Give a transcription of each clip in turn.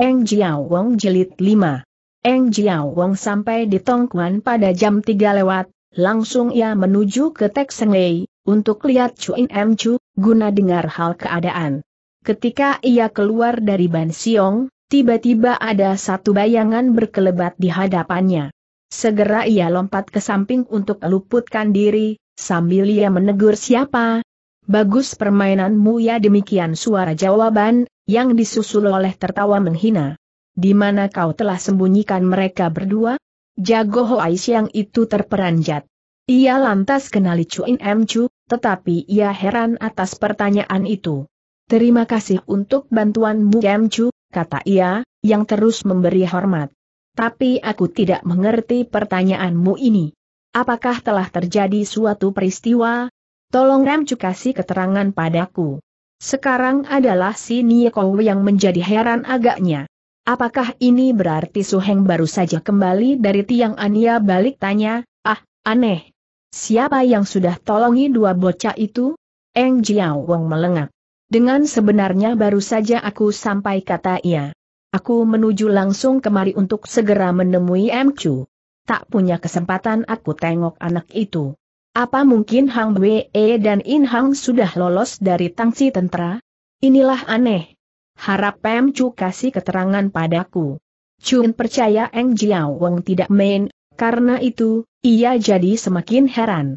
Eng Jiao Wong Jilid 5. Eng Jiao Wong sampai di Tongkuan pada jam 3 lewat, langsung ia menuju ke Tek Sengei, untuk lihat Chuin Em Chu, guna dengar hal keadaan. Ketika ia keluar dari Ban Siong, tiba-tiba ada satu bayangan berkelebat di hadapannya. Segera ia lompat ke samping untuk luputkan diri, sambil ia menegur siapa. Bagus permainanmu ya demikian suara jawaban, yang disusul oleh tertawa menghina. Di mana kau telah sembunyikan mereka berdua? Jago Ais yang itu terperanjat. Ia lantas kenali Cuin M. Chu, tetapi ia heran atas pertanyaan itu. Terima kasih untuk bantuanmu M. Chu, kata ia, yang terus memberi hormat. Tapi aku tidak mengerti pertanyaanmu ini. Apakah telah terjadi suatu peristiwa? Tolong Chu kasih keterangan padaku. Sekarang adalah si Niekow yang menjadi heran agaknya. Apakah ini berarti Su Heng baru saja kembali dari tiang Ania balik tanya, ah, aneh. Siapa yang sudah tolongi dua bocah itu? Eng Jiao Wong melengak. Dengan sebenarnya baru saja aku sampai kata ia. Aku menuju langsung kemari untuk segera menemui M. Chu. Tak punya kesempatan aku tengok anak itu. Apa mungkin Hang Wei dan In Hang sudah lolos dari tangsi tentara? Inilah aneh. Harap Pem Chu kasih keterangan padaku. Chun percaya Eng Jiao Wong tidak main, karena itu, ia jadi semakin heran.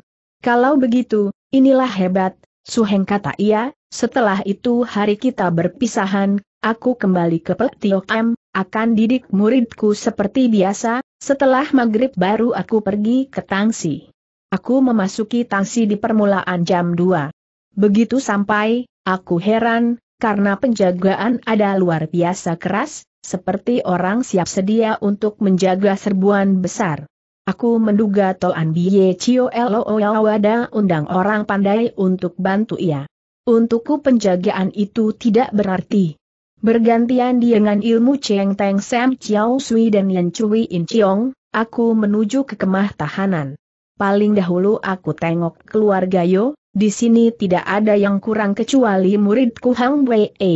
Kalau begitu, inilah hebat, Su Heng kata ia, setelah itu hari kita berpisahan, aku kembali ke Petiok M, akan didik muridku seperti biasa, setelah maghrib baru aku pergi ke Tangsi. Aku memasuki tangsi di permulaan jam 2. Begitu sampai, aku heran, karena penjagaan ada luar biasa keras, seperti orang siap sedia untuk menjaga serbuan besar. Aku menduga Toan Biye Chio Wada undang orang pandai untuk bantu ia. Untukku penjagaan itu tidak berarti. Bergantian dengan ilmu Cheng Teng Sam Chiao Sui dan Yan Chui In Chiong, aku menuju ke kemah tahanan paling dahulu aku tengok keluarga Yo, di sini tidak ada yang kurang kecuali muridku Hang Wei. E.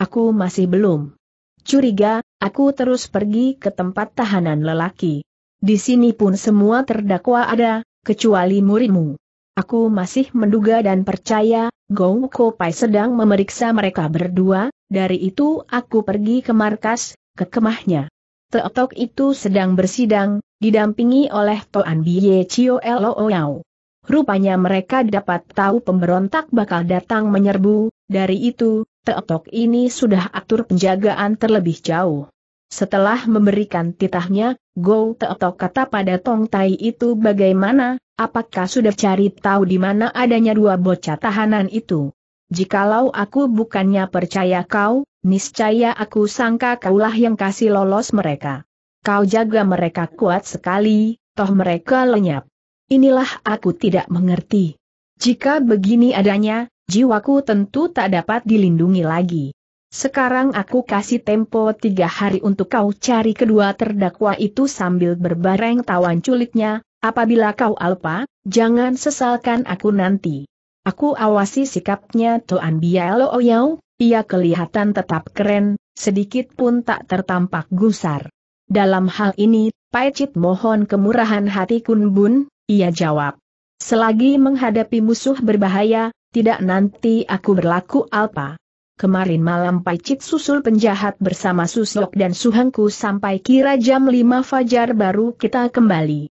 Aku masih belum curiga, aku terus pergi ke tempat tahanan lelaki. Di sini pun semua terdakwa ada, kecuali muridmu. Aku masih menduga dan percaya, Gou Kopai sedang memeriksa mereka berdua, dari itu aku pergi ke markas, ke kemahnya. Teotok itu sedang bersidang, didampingi oleh Toan Biye Chio Loo Yao. Rupanya mereka dapat tahu pemberontak bakal datang menyerbu, dari itu, Teotok ini sudah atur penjagaan terlebih jauh. Setelah memberikan titahnya, Go Teotok kata pada Tong Tai itu bagaimana, apakah sudah cari tahu di mana adanya dua bocah tahanan itu. Jikalau aku bukannya percaya kau, niscaya aku sangka kaulah yang kasih lolos mereka. Kau jaga mereka kuat sekali, toh mereka lenyap. Inilah aku tidak mengerti. Jika begini adanya, jiwaku tentu tak dapat dilindungi lagi. Sekarang aku kasih tempo tiga hari untuk kau cari kedua terdakwa itu sambil berbareng tawan culiknya, apabila kau alpa, jangan sesalkan aku nanti. Aku awasi sikapnya Tuan Bialo Oyau, ia kelihatan tetap keren, sedikit pun tak tertampak gusar. Dalam hal ini, Cit mohon kemurahan hati Kun Bun, ia jawab. Selagi menghadapi musuh berbahaya, tidak nanti aku berlaku alpa. Kemarin malam Cit susul penjahat bersama Susok dan Suhengku sampai kira jam 5 fajar baru kita kembali.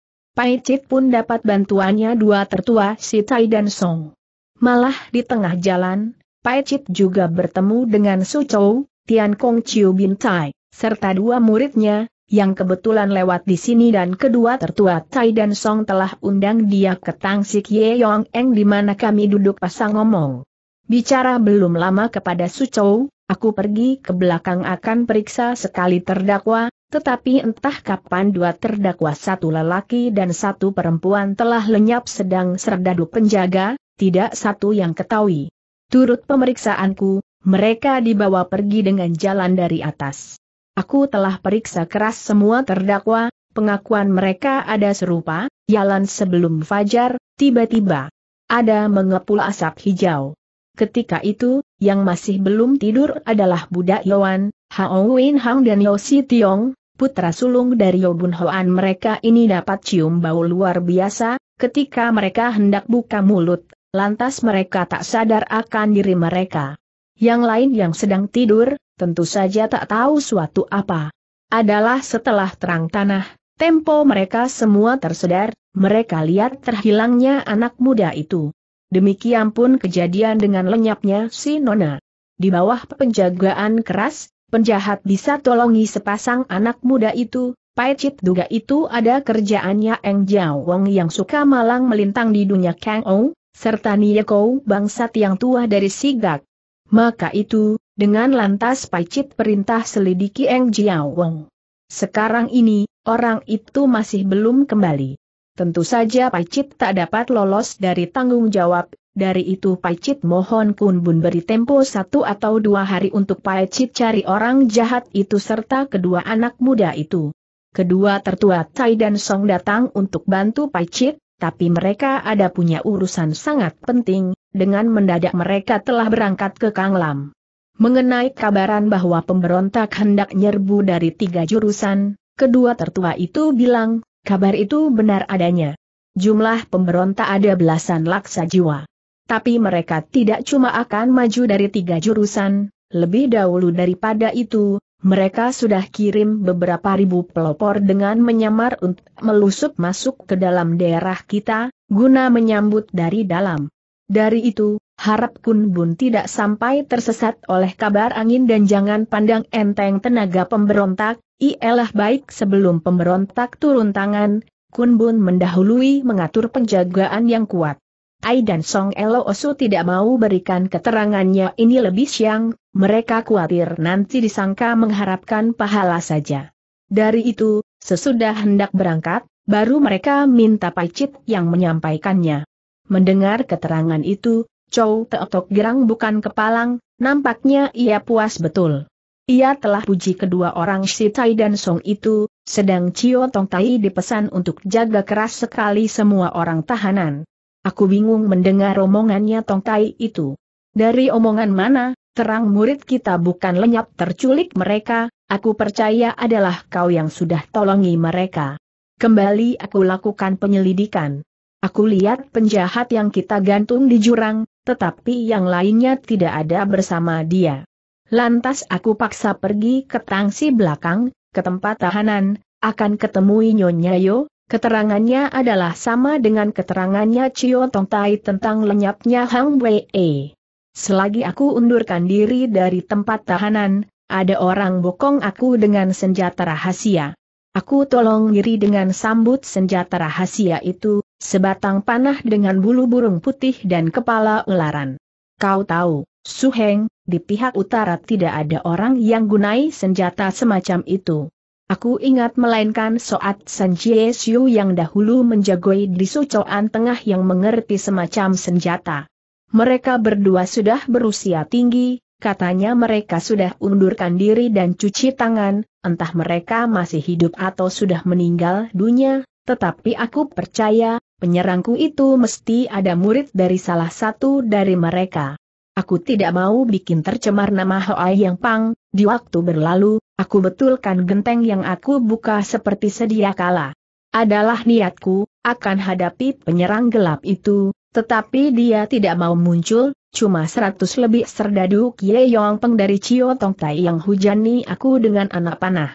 Cit pun dapat bantuannya dua tertua si Tai dan Song. Malah di tengah jalan, Cit juga bertemu dengan Su Chou, Tian Kong Chiu Bin Tai, serta dua muridnya, yang kebetulan lewat di sini dan kedua tertua Tai dan Song telah undang dia ke Tang Ye Yong Eng di mana kami duduk pasang ngomong. Bicara belum lama kepada Su Chou, aku pergi ke belakang akan periksa sekali terdakwa, tetapi entah kapan dua terdakwa satu lelaki dan satu perempuan telah lenyap sedang serdadu penjaga, tidak satu yang ketahui. Turut pemeriksaanku, mereka dibawa pergi dengan jalan dari atas. Aku telah periksa keras semua terdakwa, pengakuan mereka ada serupa, jalan sebelum fajar, tiba-tiba. Ada mengepul asap hijau. Ketika itu, yang masih belum tidur adalah budak Yoan, Hao Win Hang dan Yo Si Tiong, putra sulung dari Yobun Hoan mereka ini dapat cium bau luar biasa, ketika mereka hendak buka mulut, lantas mereka tak sadar akan diri mereka. Yang lain yang sedang tidur, tentu saja tak tahu suatu apa. Adalah setelah terang tanah, tempo mereka semua tersedar, mereka lihat terhilangnya anak muda itu. Demikian pun kejadian dengan lenyapnya si Nona. Di bawah penjagaan keras, penjahat bisa tolongi sepasang anak muda itu, Paicit duga itu ada kerjaannya Eng Jiao Wong yang suka malang melintang di dunia Kang serta serta Kou bangsat yang tua dari Sigak. Maka itu, dengan lantas pacit perintah selidiki Eng Jiao Wong. Sekarang ini, orang itu masih belum kembali. Tentu saja pacit tak dapat lolos dari tanggung jawab, dari itu pacit mohon Kun Bun beri tempo satu atau dua hari untuk pacit cari orang jahat itu serta kedua anak muda itu. Kedua tertua Tai dan Song datang untuk bantu pacit, tapi mereka ada punya urusan sangat penting, dengan mendadak mereka telah berangkat ke Kang Lam. Mengenai kabaran bahwa pemberontak hendak nyerbu dari tiga jurusan, kedua tertua itu bilang, kabar itu benar adanya. Jumlah pemberontak ada belasan laksa jiwa. Tapi mereka tidak cuma akan maju dari tiga jurusan, lebih dahulu daripada itu, mereka sudah kirim beberapa ribu pelopor dengan menyamar untuk melusup masuk ke dalam daerah kita, guna menyambut dari dalam. Dari itu, harap Kun Bun tidak sampai tersesat oleh kabar angin dan jangan pandang enteng tenaga pemberontak, ialah baik sebelum pemberontak turun tangan, Kun Bun mendahului mengatur penjagaan yang kuat. Ai dan Song Elo Osu tidak mau berikan keterangannya ini lebih siang, mereka khawatir nanti disangka mengharapkan pahala saja. Dari itu, sesudah hendak berangkat, baru mereka minta Chit yang menyampaikannya. Mendengar keterangan itu, Chow Teotok Girang bukan kepalang, nampaknya ia puas betul. Ia telah puji kedua orang si Tai dan Song itu, sedang Cio Tong Tai dipesan untuk jaga keras sekali semua orang tahanan. Aku bingung mendengar omongannya Tong Tai itu. Dari omongan mana, terang murid kita bukan lenyap terculik mereka, aku percaya adalah kau yang sudah tolongi mereka. Kembali aku lakukan penyelidikan. Aku lihat penjahat yang kita gantung di jurang, tetapi yang lainnya tidak ada bersama dia. Lantas aku paksa pergi ke tangsi belakang, ke tempat tahanan, akan ketemui Nyonya Yo, keterangannya adalah sama dengan keterangannya Cio Tong Tai tentang lenyapnya Hang Wei. Selagi aku undurkan diri dari tempat tahanan, ada orang bokong aku dengan senjata rahasia. Aku tolong diri dengan sambut senjata rahasia itu, Sebatang panah dengan bulu burung putih dan kepala ularan. Kau tahu, Suheng, di pihak utara tidak ada orang yang gunai senjata semacam itu. Aku ingat melainkan Soat San Xiu yang dahulu menjagoi di Sucoan Tengah yang mengerti semacam senjata. Mereka berdua sudah berusia tinggi, katanya mereka sudah undurkan diri dan cuci tangan, entah mereka masih hidup atau sudah meninggal dunia, tetapi aku percaya, penyerangku itu mesti ada murid dari salah satu dari mereka. Aku tidak mau bikin tercemar nama Hoai Yang Pang, di waktu berlalu, aku betulkan genteng yang aku buka seperti sedia kala. Adalah niatku, akan hadapi penyerang gelap itu, tetapi dia tidak mau muncul, cuma seratus lebih serdadu Kie Yong Peng dari Cio Tong Tai yang hujani aku dengan anak panah.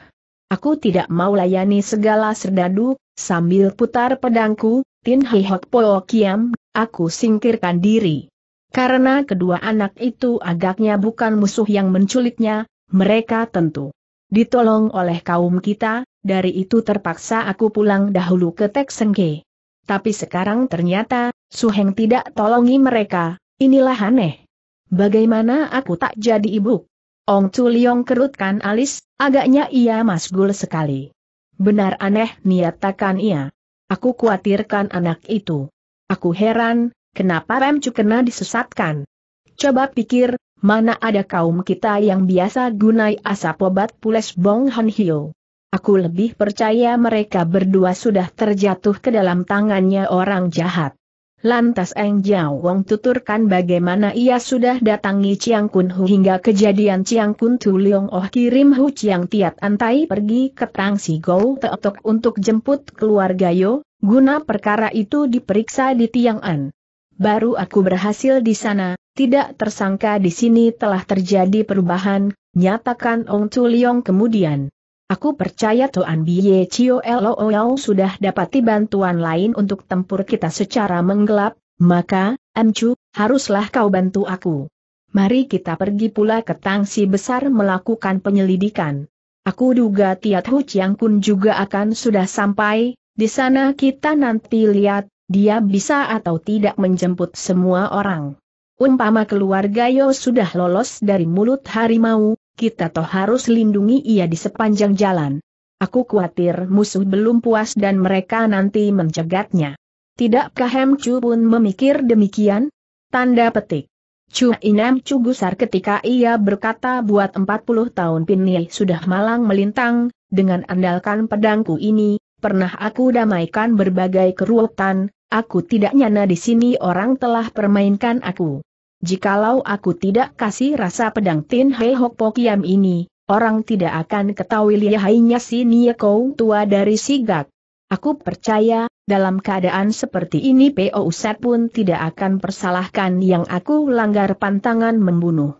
Aku tidak mau layani segala serdadu Sambil putar pedangku, Tin Hei Hok Po Kiam, aku singkirkan diri. Karena kedua anak itu agaknya bukan musuh yang menculiknya, mereka tentu ditolong oleh kaum kita, dari itu terpaksa aku pulang dahulu ke Tek Sengke. Tapi sekarang ternyata, Su Heng tidak tolongi mereka, inilah aneh. Bagaimana aku tak jadi ibu? Ong Chuliong kerutkan alis, agaknya ia masgul sekali. Benar aneh niat takkan ia. Aku khawatirkan anak itu. Aku heran, kenapa Remcu kena disesatkan. Coba pikir, mana ada kaum kita yang biasa gunai asap obat pules Bong Han Hyo. Aku lebih percaya mereka berdua sudah terjatuh ke dalam tangannya orang jahat. Lantas Eng Jiao Wong tuturkan bagaimana ia sudah datangi Chiang Kun Hu hingga kejadian Chiang Kun Tu Leong Oh kirim Hu Chiang Tiat Antai pergi ke Tang Si Gou Teotok untuk jemput keluarga Yo, guna perkara itu diperiksa di Tiang An. Baru aku berhasil di sana, tidak tersangka di sini telah terjadi perubahan, nyatakan Ong Tu Leong kemudian. Aku percaya tuan Biye Chio LOL sudah dapati bantuan lain untuk tempur kita secara menggelap, maka, Amcu, haruslah kau bantu aku. Mari kita pergi pula ke Tangsi Besar melakukan penyelidikan. Aku duga Tiat Hu Chiang Kun juga akan sudah sampai, di sana kita nanti lihat, dia bisa atau tidak menjemput semua orang. Umpama keluarga Yo sudah lolos dari mulut harimau, kita toh harus lindungi ia di sepanjang jalan. Aku khawatir musuh belum puas dan mereka nanti mencegatnya. Tidakkah Hem Chu pun memikir demikian? Tanda petik. Chu Inam Chu gusar ketika ia berkata buat 40 tahun Pinil sudah malang melintang, dengan andalkan pedangku ini, pernah aku damaikan berbagai keruwetan, aku tidak nyana di sini orang telah permainkan aku jikalau aku tidak kasih rasa pedang Tin Hei Hok Pokiam ini, orang tidak akan ketahui lihainya si Kou tua dari Sigak. Aku percaya, dalam keadaan seperti ini P.O. Usat pun tidak akan persalahkan yang aku langgar pantangan membunuh.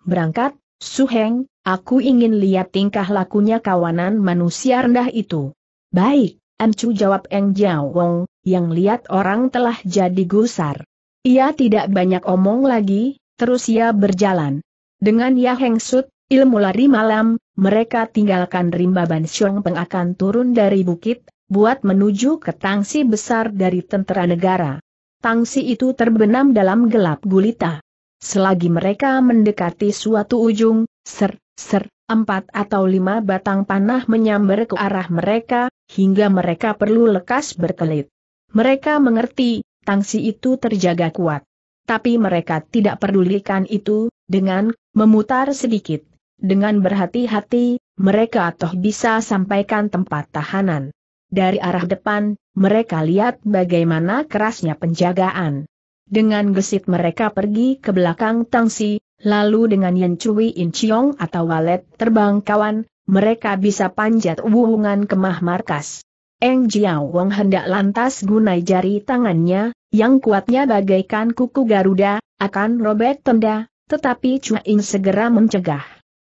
Berangkat, Su Heng, aku ingin lihat tingkah lakunya kawanan manusia rendah itu. Baik, Ancu jawab Eng Jiao Wong, yang lihat orang telah jadi gusar. Ia tidak banyak omong lagi, terus ia berjalan. Dengan Ya Heng ilmu lari malam, mereka tinggalkan Rimba Ban Xiong Peng akan turun dari bukit, buat menuju ke tangsi besar dari tentara negara. Tangsi itu terbenam dalam gelap gulita. Selagi mereka mendekati suatu ujung, ser, ser, empat atau lima batang panah menyambar ke arah mereka, hingga mereka perlu lekas berkelit. Mereka mengerti, tangsi itu terjaga kuat. Tapi mereka tidak pedulikan itu, dengan memutar sedikit. Dengan berhati-hati, mereka toh bisa sampaikan tempat tahanan. Dari arah depan, mereka lihat bagaimana kerasnya penjagaan. Dengan gesit mereka pergi ke belakang Tangsi, lalu dengan Yen Cui In Chiong atau walet terbang kawan, mereka bisa panjat wuhungan kemah markas. Eng Jiao Wang hendak lantas gunai jari tangannya, yang kuatnya bagaikan kuku Garuda, akan robek tenda, tetapi Chua In segera mencegah.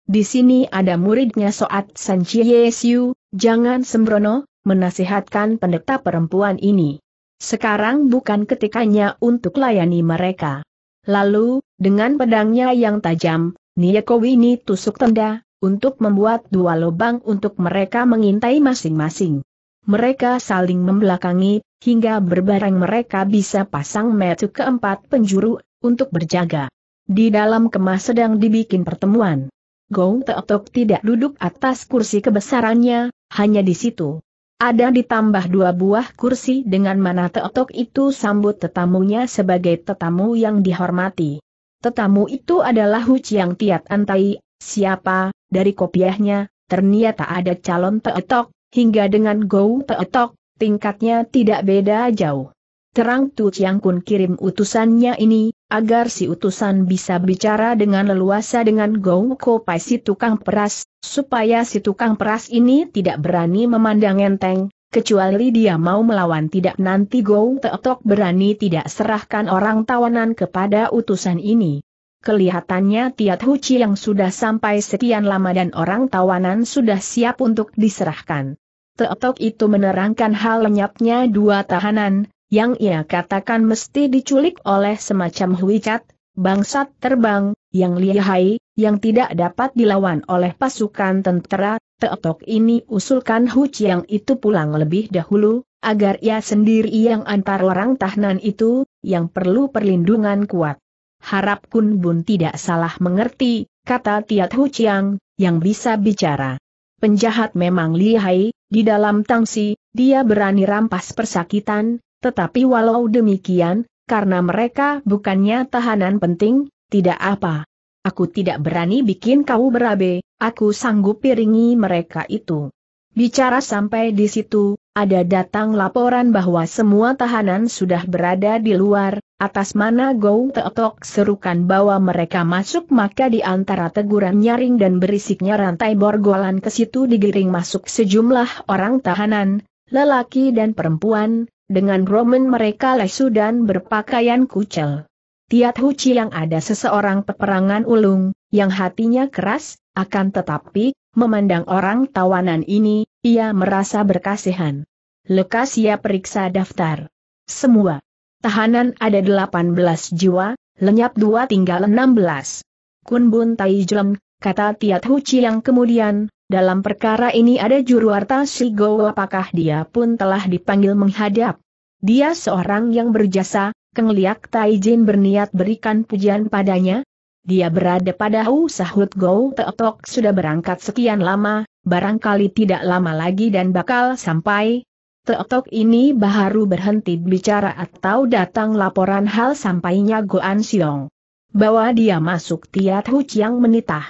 Di sini ada muridnya Soat San Chie Siu, jangan sembrono, menasihatkan pendeta perempuan ini. Sekarang bukan ketikanya untuk layani mereka. Lalu, dengan pedangnya yang tajam, Niyako ini tusuk tenda, untuk membuat dua lubang untuk mereka mengintai masing-masing. Mereka saling membelakangi, hingga berbareng mereka bisa pasang metu keempat penjuru, untuk berjaga. Di dalam kemas sedang dibikin pertemuan. Gong Teotok tidak duduk atas kursi kebesarannya, hanya di situ. Ada ditambah dua buah kursi dengan mana Teotok itu sambut tetamunya sebagai tetamu yang dihormati. Tetamu itu adalah Hu Chiang Tiat Antai, siapa, dari kopiahnya, ternyata ada calon Teotok, hingga dengan Go Peetok, tingkatnya tidak beda jauh. Terang Tu Chiang Kun kirim utusannya ini, agar si utusan bisa bicara dengan leluasa dengan Gou Kopai si tukang peras, supaya si tukang peras ini tidak berani memandang enteng, kecuali dia mau melawan tidak nanti Gou Teotok berani tidak serahkan orang tawanan kepada utusan ini. Kelihatannya Tiat Huci yang sudah sampai sekian lama dan orang tawanan sudah siap untuk diserahkan. Teotok itu menerangkan hal lenyapnya dua tahanan, yang ia katakan mesti diculik oleh semacam huicat, bangsat terbang, yang lihai, yang tidak dapat dilawan oleh pasukan tentara. Teotok ini usulkan Hu Chiang itu pulang lebih dahulu, agar ia sendiri yang antar orang tahanan itu, yang perlu perlindungan kuat. Harap Kun Bun tidak salah mengerti, kata Tiat Hu Chiang, yang bisa bicara. Penjahat memang lihai, di dalam tangsi, dia berani rampas persakitan, tetapi walau demikian, karena mereka bukannya tahanan penting, tidak apa. Aku tidak berani bikin kau berabe, aku sanggup piringi mereka itu. Bicara sampai di situ, ada datang laporan bahwa semua tahanan sudah berada di luar, atas mana Gou Teotok serukan bahwa mereka masuk maka di antara teguran nyaring dan berisiknya rantai borgolan ke situ digiring masuk sejumlah orang tahanan, lelaki dan perempuan, dengan roman mereka lesu dan berpakaian kucel. Tiat Huci yang ada seseorang peperangan ulung, yang hatinya keras, akan tetapi, memandang orang tawanan ini, ia merasa berkasihan. Lekas ia periksa daftar. Semua Tahanan ada 18 jiwa, lenyap dua tinggal 16. Kun Bun Tai Jlem, kata Tiat Huci yang kemudian, dalam perkara ini ada juru Si go, apakah dia pun telah dipanggil menghadap. Dia seorang yang berjasa, Keng Liak Tai Jin berniat berikan pujian padanya. Dia berada pada Hu Sahut Go tok sudah berangkat sekian lama, barangkali tidak lama lagi dan bakal sampai, Tok-tok ini baru berhenti bicara atau datang laporan hal sampainya Goan Xiong. Bawa dia masuk Tiat Hu Chiang menitah.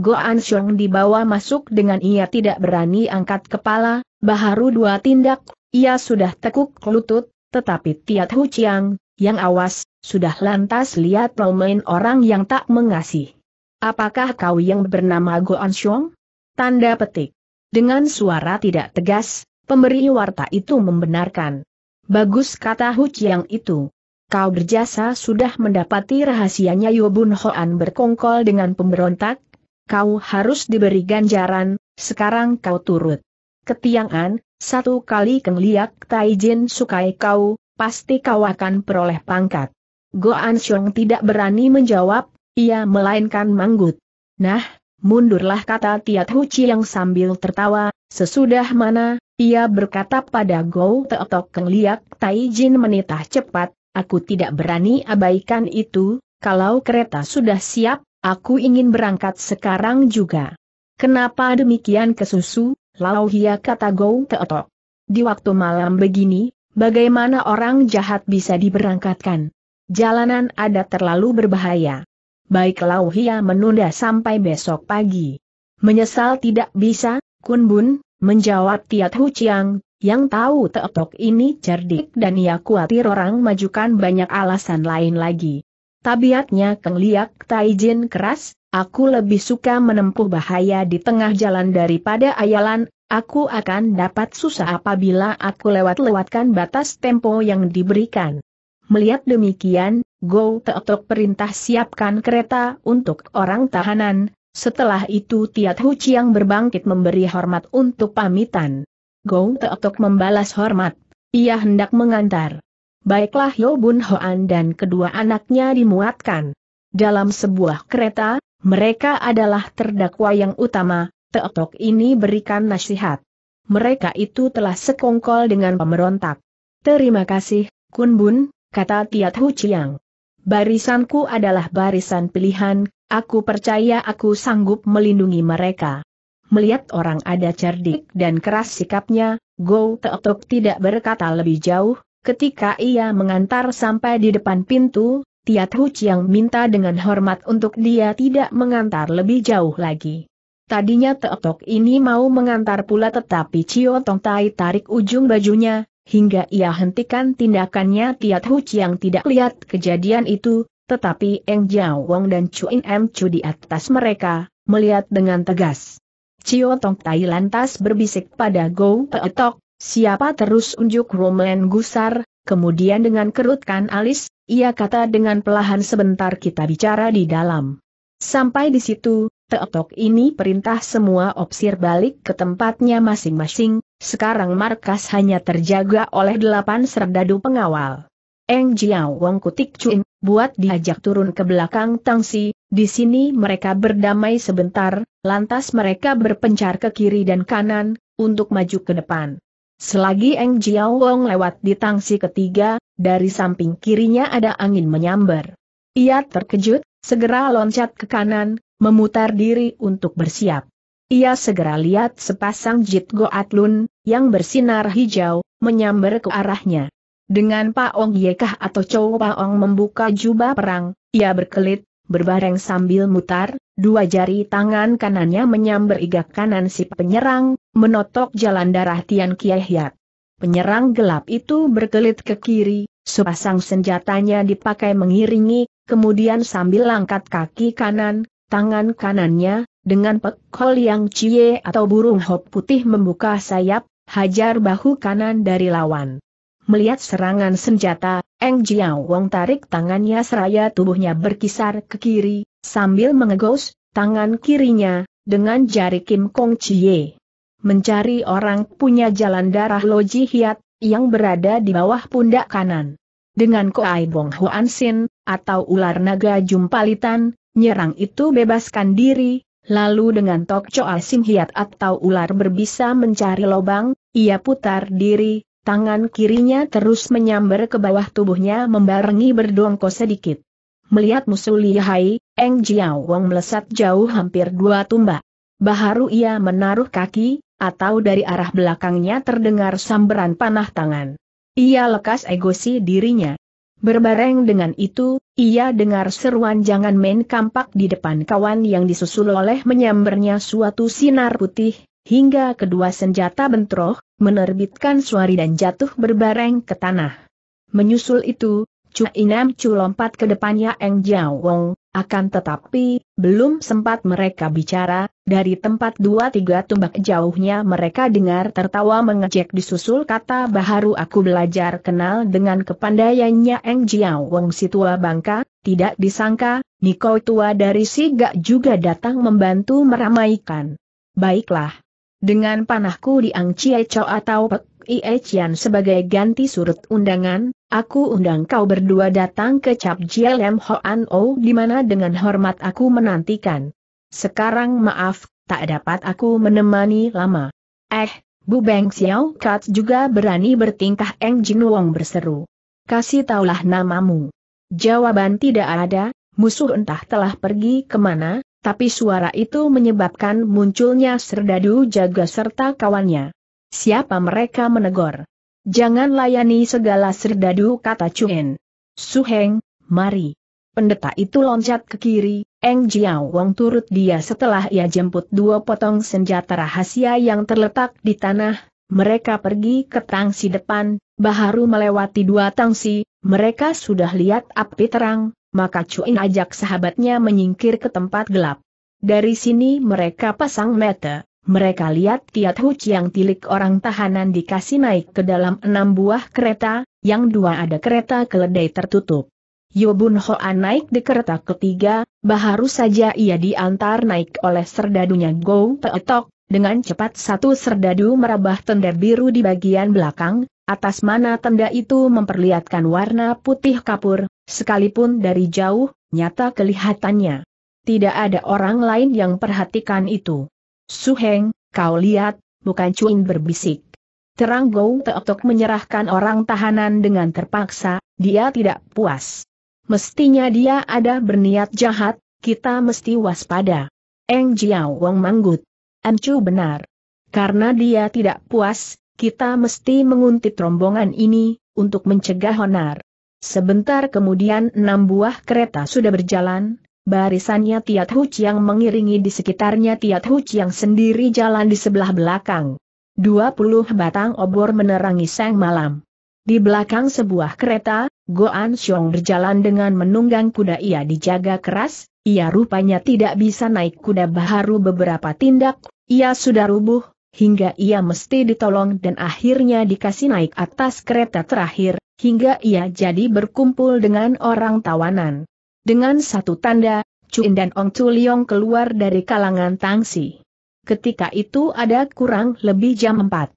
Goan Xiong dibawa masuk dengan ia tidak berani angkat kepala, baru dua tindak, ia sudah tekuk lutut, tetapi Tiat Hu Chiang, yang awas, sudah lantas lihat romain orang yang tak mengasih. Apakah kau yang bernama Goan Xiong? Tanda petik. Dengan suara tidak tegas, Pemberi warta itu membenarkan. Bagus kata Hu Chiang itu. Kau berjasa sudah mendapati rahasianya Yobun Hoan berkongkol dengan pemberontak, kau harus diberi ganjaran, sekarang kau turut. Ketiangan, satu kali kengliak Taijin sukai kau, pasti kau akan peroleh pangkat. Goan Xiong tidak berani menjawab, ia melainkan manggut. Nah, mundurlah kata Tiat Hu Chiang sambil tertawa, sesudah mana, ia berkata pada Gou Teotok Keng Liak Tai Jin menitah cepat, aku tidak berani abaikan itu, kalau kereta sudah siap, aku ingin berangkat sekarang juga. Kenapa demikian kesusu, Lau Hia kata Gou Teotok. Di waktu malam begini, bagaimana orang jahat bisa diberangkatkan? Jalanan ada terlalu berbahaya. Baik Lau Hia menunda sampai besok pagi. Menyesal tidak bisa, Kun Bun, Menjawab Tiat Hu Chiang, yang tahu Teotok ini cerdik dan ia khawatir orang majukan banyak alasan lain lagi. Tabiatnya Keng Liak Taijin keras, aku lebih suka menempuh bahaya di tengah jalan daripada ayalan, aku akan dapat susah apabila aku lewat-lewatkan batas tempo yang diberikan. Melihat demikian, Go Teotok perintah siapkan kereta untuk orang tahanan, setelah itu Tiat Hu Chiang berbangkit memberi hormat untuk pamitan. Gong Teotok membalas hormat. Ia hendak mengantar. Baiklah Yo Bun Hoan dan kedua anaknya dimuatkan. Dalam sebuah kereta, mereka adalah terdakwa yang utama, Teotok ini berikan nasihat. Mereka itu telah sekongkol dengan pemberontak. Terima kasih, Kun Bun, kata Tiat Hu Chiang. Barisanku adalah barisan pilihan, Aku percaya aku sanggup melindungi mereka. Melihat orang ada cerdik dan keras sikapnya, Go Teotok tidak berkata lebih jauh, ketika ia mengantar sampai di depan pintu, Tiat Hu yang minta dengan hormat untuk dia tidak mengantar lebih jauh lagi. Tadinya Teotok ini mau mengantar pula tetapi Cio Tong Tai tarik ujung bajunya, hingga ia hentikan tindakannya Tiat Hu yang tidak lihat kejadian itu, tetapi Eng Jiao Wong dan Chu In Em Chu di atas mereka, melihat dengan tegas. Cio Tong Tai lantas berbisik pada Go Peetok, siapa terus unjuk Roman Gusar, kemudian dengan kerutkan alis, ia kata dengan pelahan sebentar kita bicara di dalam. Sampai di situ, Teotok ini perintah semua opsir balik ke tempatnya masing-masing, sekarang markas hanya terjaga oleh delapan serdadu pengawal. Eng Jiao Wong Kutik Chun, buat diajak turun ke belakang Tangsi, di sini mereka berdamai sebentar, lantas mereka berpencar ke kiri dan kanan, untuk maju ke depan. Selagi Eng Jiao Wang lewat di Tangsi ketiga, dari samping kirinya ada angin menyambar. Ia terkejut, segera loncat ke kanan, memutar diri untuk bersiap. Ia segera lihat sepasang Jit goat lun yang bersinar hijau, menyambar ke arahnya. Dengan Pak Ong Yekah atau Chow Ong membuka jubah perang, ia berkelit, berbareng sambil mutar, dua jari tangan kanannya menyamber iga kanan si penyerang, menotok jalan darah Tian Kieh Yat. Penyerang gelap itu berkelit ke kiri, sepasang senjatanya dipakai mengiringi, kemudian sambil angkat kaki kanan, tangan kanannya, dengan pekol yang cie atau burung hop putih membuka sayap, hajar bahu kanan dari lawan. Melihat serangan senjata, Eng Jiao Wong tarik tangannya seraya tubuhnya berkisar ke kiri, sambil mengegos, tangan kirinya, dengan jari Kim Kong Chie. Mencari orang punya jalan darah Lo Ji Hiat, yang berada di bawah pundak kanan. Dengan Koai Bong Huan Sin, atau ular naga jumpalitan, nyerang itu bebaskan diri, lalu dengan Tok Choa Sim Hiat atau ular berbisa mencari lobang, ia putar diri, Tangan kirinya terus menyambar ke bawah tubuhnya membarengi berdongko sedikit. Melihat musuh lihai, Eng Jiao Wong melesat jauh hampir dua tumbak. Baharu ia menaruh kaki, atau dari arah belakangnya terdengar samberan panah tangan. Ia lekas egosi dirinya. Berbareng dengan itu, ia dengar seruan jangan main kampak di depan kawan yang disusul oleh menyambarnya suatu sinar putih, hingga kedua senjata bentroh, menerbitkan suari dan jatuh berbareng ke tanah. Menyusul itu, Chu Inam Chu lompat ke depannya Eng Jiao Wong, akan tetapi, belum sempat mereka bicara, dari tempat dua tiga tumbak jauhnya mereka dengar tertawa mengejek disusul kata baharu aku belajar kenal dengan kepandaiannya Eng Jiao Wong si tua bangka, tidak disangka, Niko tua dari Si Gak juga datang membantu meramaikan. Baiklah. Dengan panahku di Ang Chie Cho atau Pek Ie Chian sebagai ganti surut undangan, aku undang kau berdua datang ke Cap JLM Hoan O di mana dengan hormat aku menantikan. Sekarang maaf, tak dapat aku menemani lama. Eh, Bu Beng Xiao Kat juga berani bertingkah Eng Jin Wong berseru. Kasih taulah namamu. Jawaban tidak ada, musuh entah telah pergi kemana, tapi suara itu menyebabkan munculnya Serdadu Jaga serta kawannya. Siapa mereka menegur? Jangan layani segala Serdadu kata Chuen. Suheng, mari. Pendeta itu loncat ke kiri, Eng Jiao Wong turut dia setelah ia jemput dua potong senjata rahasia yang terletak di tanah, mereka pergi ke tangsi depan, Baharu melewati dua tangsi, mereka sudah lihat api terang, maka Cui ajak sahabatnya menyingkir ke tempat gelap. Dari sini mereka pasang mata, mereka lihat Kiat Hu yang tilik orang tahanan dikasih naik ke dalam enam buah kereta, yang dua ada kereta keledai tertutup. Yobun Hoa naik di kereta ketiga, Baharu saja ia diantar naik oleh serdadunya Go Peetok, dengan cepat satu serdadu merabah tenda biru di bagian belakang, atas mana tenda itu memperlihatkan warna putih kapur, Sekalipun dari jauh, nyata kelihatannya. Tidak ada orang lain yang perhatikan itu. Su Heng, kau lihat, bukan Cuin berbisik. Terang Gou Teotok menyerahkan orang tahanan dengan terpaksa, dia tidak puas. Mestinya dia ada berniat jahat, kita mesti waspada. Eng Jiao Wang Manggut. Ancu benar. Karena dia tidak puas, kita mesti menguntit rombongan ini, untuk mencegah Honar. Sebentar kemudian enam buah kereta sudah berjalan, barisannya Tiat Huc yang mengiringi di sekitarnya Tiat Huc yang sendiri jalan di sebelah belakang. Dua puluh batang obor menerangi sang malam. Di belakang sebuah kereta, Goan Xiong berjalan dengan menunggang kuda ia dijaga keras, ia rupanya tidak bisa naik kuda baharu beberapa tindak, ia sudah rubuh, hingga ia mesti ditolong dan akhirnya dikasih naik atas kereta terakhir, hingga ia jadi berkumpul dengan orang tawanan. Dengan satu tanda, Cuin dan Ong Chuliong keluar dari kalangan Tangsi. Ketika itu ada kurang lebih jam 4.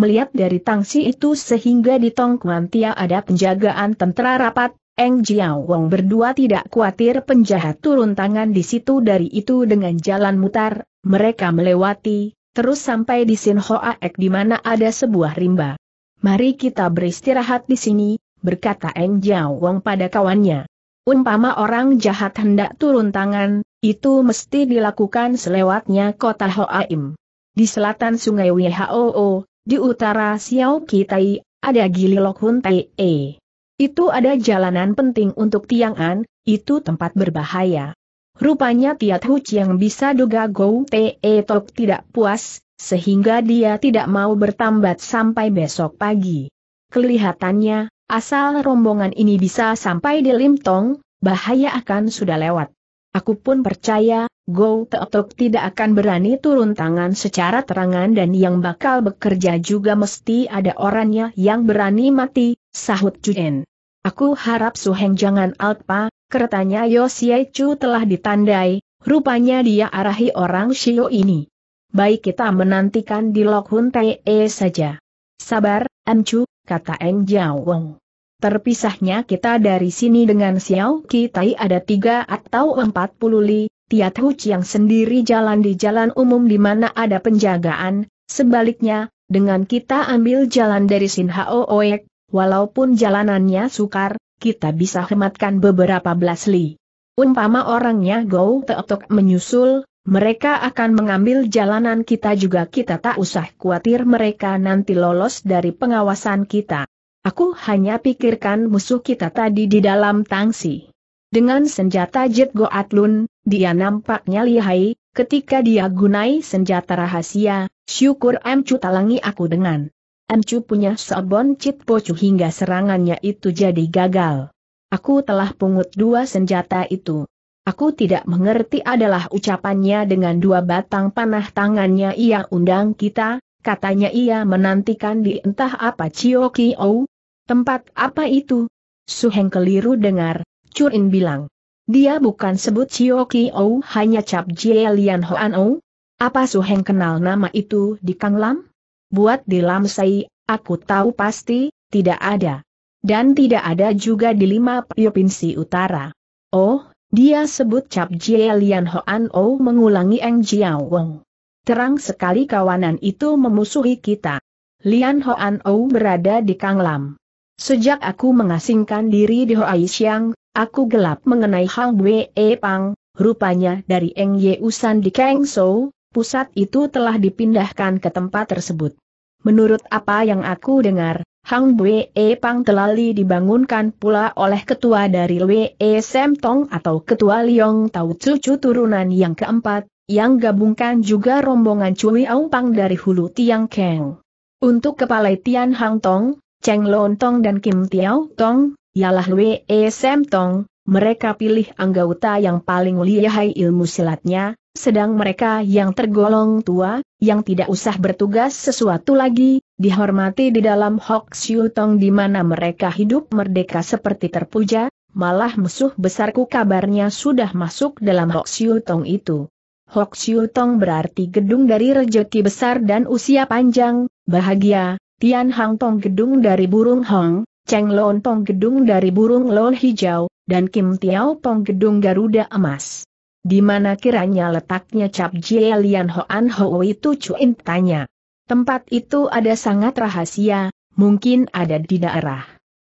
Melihat dari Tangsi itu sehingga di Tongkuan Tia ada penjagaan tentara rapat, Eng Jiao Wong berdua tidak khawatir penjahat turun tangan di situ dari itu dengan jalan mutar, mereka melewati, terus sampai di Sin Hoa Ek di mana ada sebuah rimba mari kita beristirahat di sini, berkata Eng Jiao Wong pada kawannya. Umpama orang jahat hendak turun tangan, itu mesti dilakukan selewatnya kota Hoaim. Di selatan sungai Whoo, di utara Xiao Kitai, ada Gili Hun Tai E. Itu ada jalanan penting untuk Tiang'an, itu tempat berbahaya. Rupanya Tiat Huc yang bisa duga Go Te e Tok tidak puas, sehingga dia tidak mau bertambat sampai besok pagi. Kelihatannya, asal rombongan ini bisa sampai di Limtong, bahaya akan sudah lewat. Aku pun percaya, Go Teotok tidak akan berani turun tangan secara terangan dan yang bakal bekerja juga mesti ada orangnya yang berani mati, sahut Juen. Aku harap Suheng jangan alpa, keretanya Yosiai Chu telah ditandai, rupanya dia arahi orang Shio ini baik kita menantikan di Lok Hun Te e saja. Sabar, Amcu, kata Eng Jiao Terpisahnya kita dari sini dengan Xiao Kitai ada tiga atau empat puluh li, Tiat Hu yang sendiri jalan di jalan umum di mana ada penjagaan, sebaliknya, dengan kita ambil jalan dari Sin Hao Oek, walaupun jalanannya sukar, kita bisa hematkan beberapa belas li. Umpama orangnya Gou Teotok menyusul, mereka akan mengambil jalanan kita juga kita tak usah khawatir mereka nanti lolos dari pengawasan kita. Aku hanya pikirkan musuh kita tadi di dalam tangsi. Dengan senjata Jet Goat Lun, dia nampaknya lihai, ketika dia gunai senjata rahasia, syukur Emcu talangi aku dengan. Emcu punya sobon Cit Pocu hingga serangannya itu jadi gagal. Aku telah pungut dua senjata itu. Aku tidak mengerti adalah ucapannya dengan dua batang panah tangannya ia undang kita, katanya ia menantikan di entah apa Cio Kio. Tempat apa itu? Suheng keliru dengar, Curin bilang. Dia bukan sebut Cio Kio hanya Cap Jie Lian Hoan O. Apa Suheng kenal nama itu di Kang Lam? Buat di Lam Sai, aku tahu pasti, tidak ada. Dan tidak ada juga di lima provinsi utara. Oh, dia sebut Cap Jie Lian Hoan O mengulangi Eng Jiao Wong. Terang sekali kawanan itu memusuhi kita. Lian Hoan O berada di Kang Lam. Sejak aku mengasingkan diri di Hoai Xiang, aku gelap mengenai Hang Wei e Pang, rupanya dari Eng Ye Usan di Kang Sou, pusat itu telah dipindahkan ke tempat tersebut. Menurut apa yang aku dengar, Hang Bue Pang Telali dibangunkan pula oleh ketua dari Wee Sem Tong atau ketua Liong Tau Cucu turunan yang keempat, yang gabungkan juga rombongan Cui Aung Pang dari Hulu Tiang Keng. Untuk kepala Tian Hang Tong, Cheng Lon Tong dan Kim Tiao Tong, ialah Wee Sem Tong, mereka pilih anggota yang paling lihai ilmu silatnya, sedang mereka yang tergolong tua, yang tidak usah bertugas sesuatu lagi, dihormati di dalam Hok Siu Tong di mana mereka hidup merdeka seperti terpuja, malah musuh besarku kabarnya sudah masuk dalam Hok Siu Tong itu. Hok Siu Tong berarti gedung dari rejeki besar dan usia panjang, bahagia, Tian Hang Tong gedung dari burung Hong, Cheng Lon Tong gedung dari burung Lon Hijau, dan Kim Tiao Tong gedung Garuda Emas. Di mana kiranya letaknya Cap Jie Lian Hoan Ho itu Cuin tanya. Tempat itu ada sangat rahasia, mungkin ada di daerah.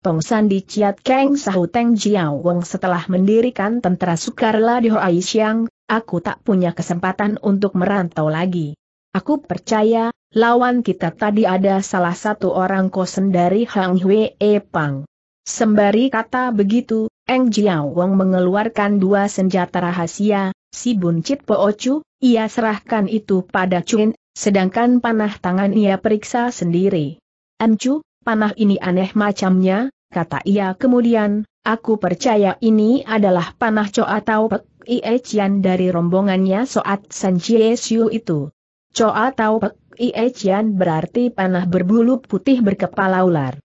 Tong San di Ciat Keng Sahu Teng Jiao Wong setelah mendirikan tentara Sukarla di Hoai Siang, aku tak punya kesempatan untuk merantau lagi. Aku percaya, lawan kita tadi ada salah satu orang kosen dari Hang Hwe E Pang. Sembari kata begitu, Eng Jiao Wong mengeluarkan dua senjata rahasia, si buncit Poochu, ia serahkan itu pada Chun, sedangkan panah tangan ia periksa sendiri. Ancu, panah ini aneh macamnya, kata ia kemudian, aku percaya ini adalah panah Cho atau Pek Ie Cian dari rombongannya Soat San Chie Siu itu. Cho atau Pek Ie Cian berarti panah berbulu putih berkepala ular.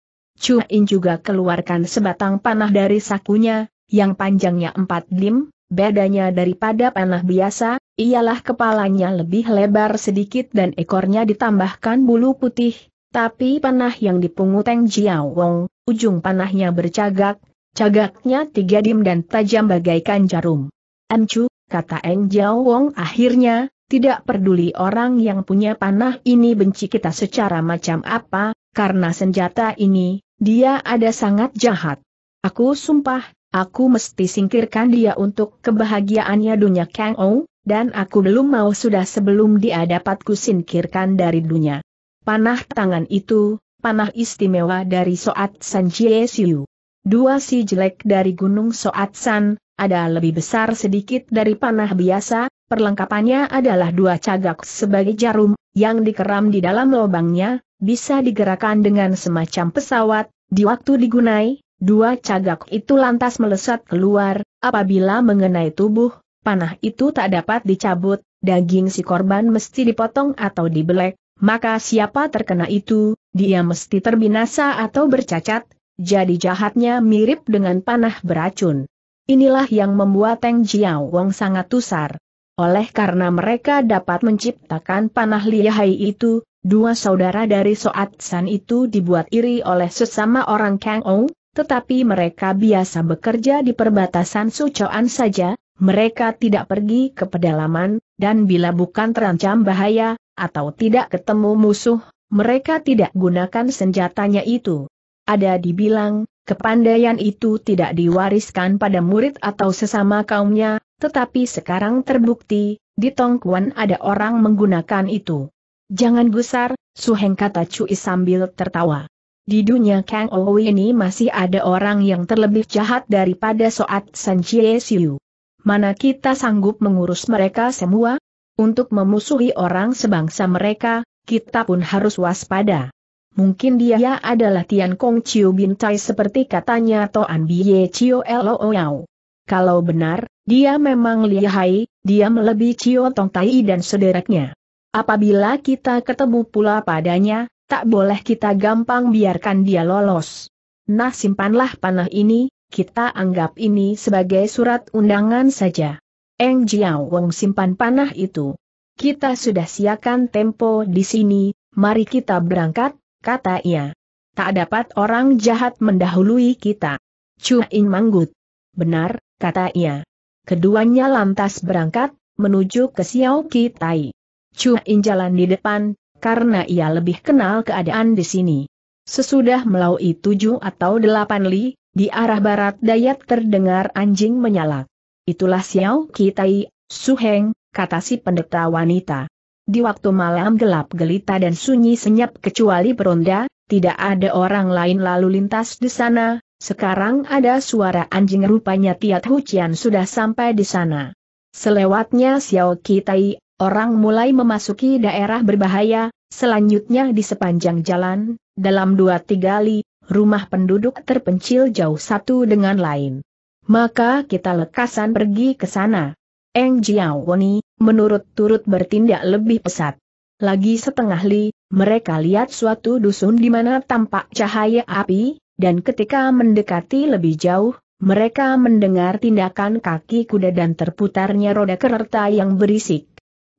In juga keluarkan sebatang panah dari sakunya, yang panjangnya empat dim, bedanya daripada panah biasa, ialah kepalanya lebih lebar sedikit dan ekornya ditambahkan bulu putih, tapi panah yang dipungut Teng Jiao ujung panahnya bercagak, cagaknya tiga dim dan tajam bagaikan jarum. Amcu, kata Eng Jiao akhirnya, tidak peduli orang yang punya panah ini benci kita secara macam apa, karena senjata ini, dia ada sangat jahat. Aku sumpah, aku mesti singkirkan dia untuk kebahagiaannya dunia Kang Ou, dan aku belum mau sudah sebelum dia dapat kusingkirkan dari dunia. Panah tangan itu, panah istimewa dari Soat San Jie Siu. Dua si jelek dari Gunung Soat San, ada lebih besar sedikit dari panah biasa, perlengkapannya adalah dua cagak sebagai jarum, yang dikeram di dalam lubangnya, bisa digerakkan dengan semacam pesawat, di waktu digunai, dua cagak itu lantas melesat keluar, apabila mengenai tubuh, panah itu tak dapat dicabut, daging si korban mesti dipotong atau dibelek, maka siapa terkena itu, dia mesti terbinasa atau bercacat, jadi jahatnya mirip dengan panah beracun. Inilah yang membuat Teng Jiao Wong sangat tusar. Oleh karena mereka dapat menciptakan panah Liahai itu, dua saudara dari Soat San itu dibuat iri oleh sesama orang Kang Ong, tetapi mereka biasa bekerja di perbatasan Sucoan saja, mereka tidak pergi ke pedalaman, dan bila bukan terancam bahaya, atau tidak ketemu musuh, mereka tidak gunakan senjatanya itu. Ada dibilang, Kepandaian itu tidak diwariskan pada murid atau sesama kaumnya, tetapi sekarang terbukti, di Tongkuan ada orang menggunakan itu. Jangan gusar, Suheng kata Cui sambil tertawa. Di dunia Kang Owi ini masih ada orang yang terlebih jahat daripada Soat San Chie Siu. Mana kita sanggup mengurus mereka semua? Untuk memusuhi orang sebangsa mereka, kita pun harus waspada mungkin dia adalah Tian Kong Chiu Bintai seperti katanya Toan Bie Chiu Loo Yao. Kalau benar, dia memang lihai, dia melebihi Chiu Tong Tai dan sederetnya. Apabila kita ketemu pula padanya, tak boleh kita gampang biarkan dia lolos. Nah simpanlah panah ini, kita anggap ini sebagai surat undangan saja. Eng Jiao Wong simpan panah itu. Kita sudah siakan tempo di sini, mari kita berangkat, kata ia. Tak dapat orang jahat mendahului kita. Cuain manggut. Benar, kata ia. Keduanya lantas berangkat, menuju ke Xiao Kitai. Cuain jalan di depan, karena ia lebih kenal keadaan di sini. Sesudah melalui tujuh atau delapan li, di arah barat dayat terdengar anjing menyalak. Itulah Xiao Kitai, Suheng, kata si pendeta wanita. Di waktu malam gelap gelita dan sunyi senyap kecuali peronda, tidak ada orang lain lalu lintas di sana, sekarang ada suara anjing rupanya Tiat Hucian sudah sampai di sana. Selewatnya Xiao Kitai, orang mulai memasuki daerah berbahaya, selanjutnya di sepanjang jalan, dalam dua tiga li, rumah penduduk terpencil jauh satu dengan lain. Maka kita lekasan pergi ke sana. Eng Jiao Woni, menurut turut bertindak lebih pesat. Lagi setengah li, mereka lihat suatu dusun di mana tampak cahaya api, dan ketika mendekati lebih jauh, mereka mendengar tindakan kaki kuda dan terputarnya roda kereta yang berisik.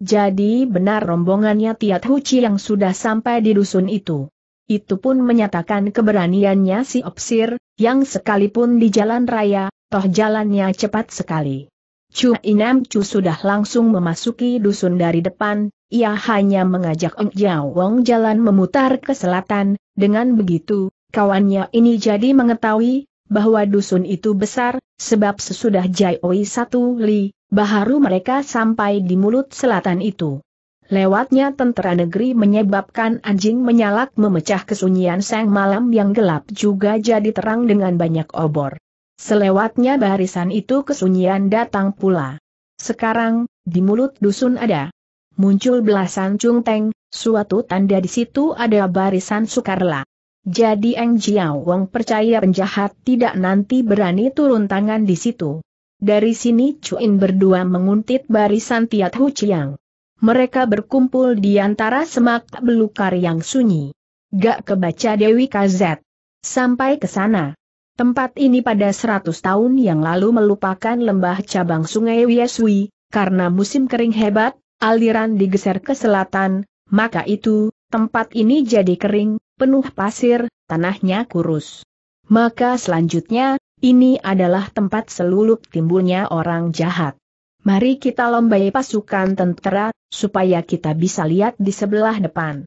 Jadi benar rombongannya Tiat Huci yang sudah sampai di dusun itu. Itu pun menyatakan keberaniannya si Opsir, yang sekalipun di jalan raya, toh jalannya cepat sekali. Chu Inam Chu sudah langsung memasuki dusun dari depan, ia hanya mengajak Eng Jiao Wong jalan memutar ke selatan, dengan begitu, kawannya ini jadi mengetahui bahwa dusun itu besar, sebab sesudah Jai Oi satu li, baharu mereka sampai di mulut selatan itu. Lewatnya tentara negeri menyebabkan anjing menyalak memecah kesunyian sang malam yang gelap juga jadi terang dengan banyak obor. Selewatnya barisan itu kesunyian datang pula. Sekarang, di mulut dusun ada. Muncul belasan cungteng, suatu tanda di situ ada barisan Sukarla. Jadi Eng Jiao Wong percaya penjahat tidak nanti berani turun tangan di situ. Dari sini Cuin berdua menguntit barisan Tiat Hu Chiang. Mereka berkumpul di antara semak belukar yang sunyi. Gak kebaca Dewi Kazet. Sampai ke sana, Tempat ini pada 100 tahun yang lalu melupakan lembah cabang sungai Wiesui, karena musim kering hebat, aliran digeser ke selatan, maka itu, tempat ini jadi kering, penuh pasir, tanahnya kurus. Maka selanjutnya, ini adalah tempat selulup timbulnya orang jahat. Mari kita lombai pasukan tentera, supaya kita bisa lihat di sebelah depan.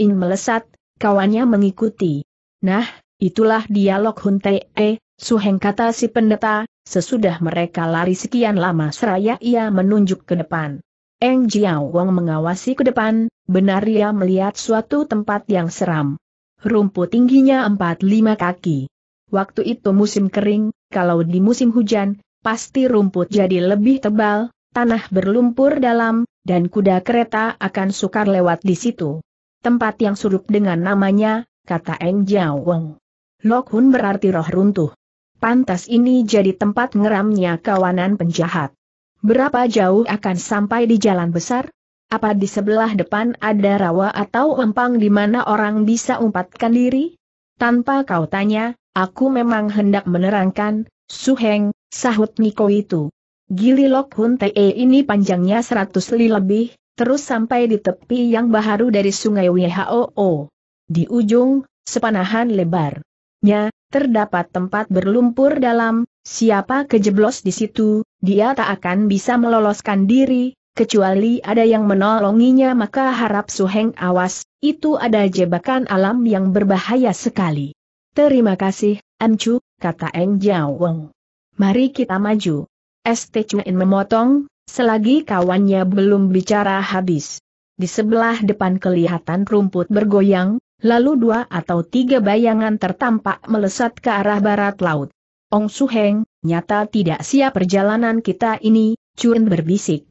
In melesat, kawannya mengikuti. Nah, Itulah dialog Hun Tae, Suheng kata si pendeta, sesudah mereka lari sekian lama seraya ia menunjuk ke depan. Eng Jiao Wang mengawasi ke depan, benar ia melihat suatu tempat yang seram. Rumput tingginya empat lima kaki. Waktu itu musim kering, kalau di musim hujan, pasti rumput jadi lebih tebal, tanah berlumpur dalam, dan kuda kereta akan sukar lewat di situ. Tempat yang surup dengan namanya, kata Eng Jiao Wang. Lokhun berarti roh runtuh. Pantas ini jadi tempat ngeramnya kawanan penjahat. Berapa jauh akan sampai di jalan besar? Apa di sebelah depan ada rawa atau empang di mana orang bisa umpatkan diri? Tanpa kau tanya, aku memang hendak menerangkan, Suheng, sahut Niko itu. Gili Lokhun Te ini panjangnya 100 li lebih, terus sampai di tepi yang baharu dari sungai Whoo. Di ujung, sepanahan lebar terdapat tempat berlumpur dalam, siapa kejeblos di situ, dia tak akan bisa meloloskan diri, kecuali ada yang menolonginya maka harap Suheng awas, itu ada jebakan alam yang berbahaya sekali. Terima kasih, Amcu, kata Eng Jiao Weng. Mari kita maju. St. Chuen memotong, selagi kawannya belum bicara habis. Di sebelah depan kelihatan rumput bergoyang, Lalu dua atau tiga bayangan tertampak melesat ke arah barat laut. Ong Suheng, nyata tidak siap perjalanan kita ini, Chun berbisik.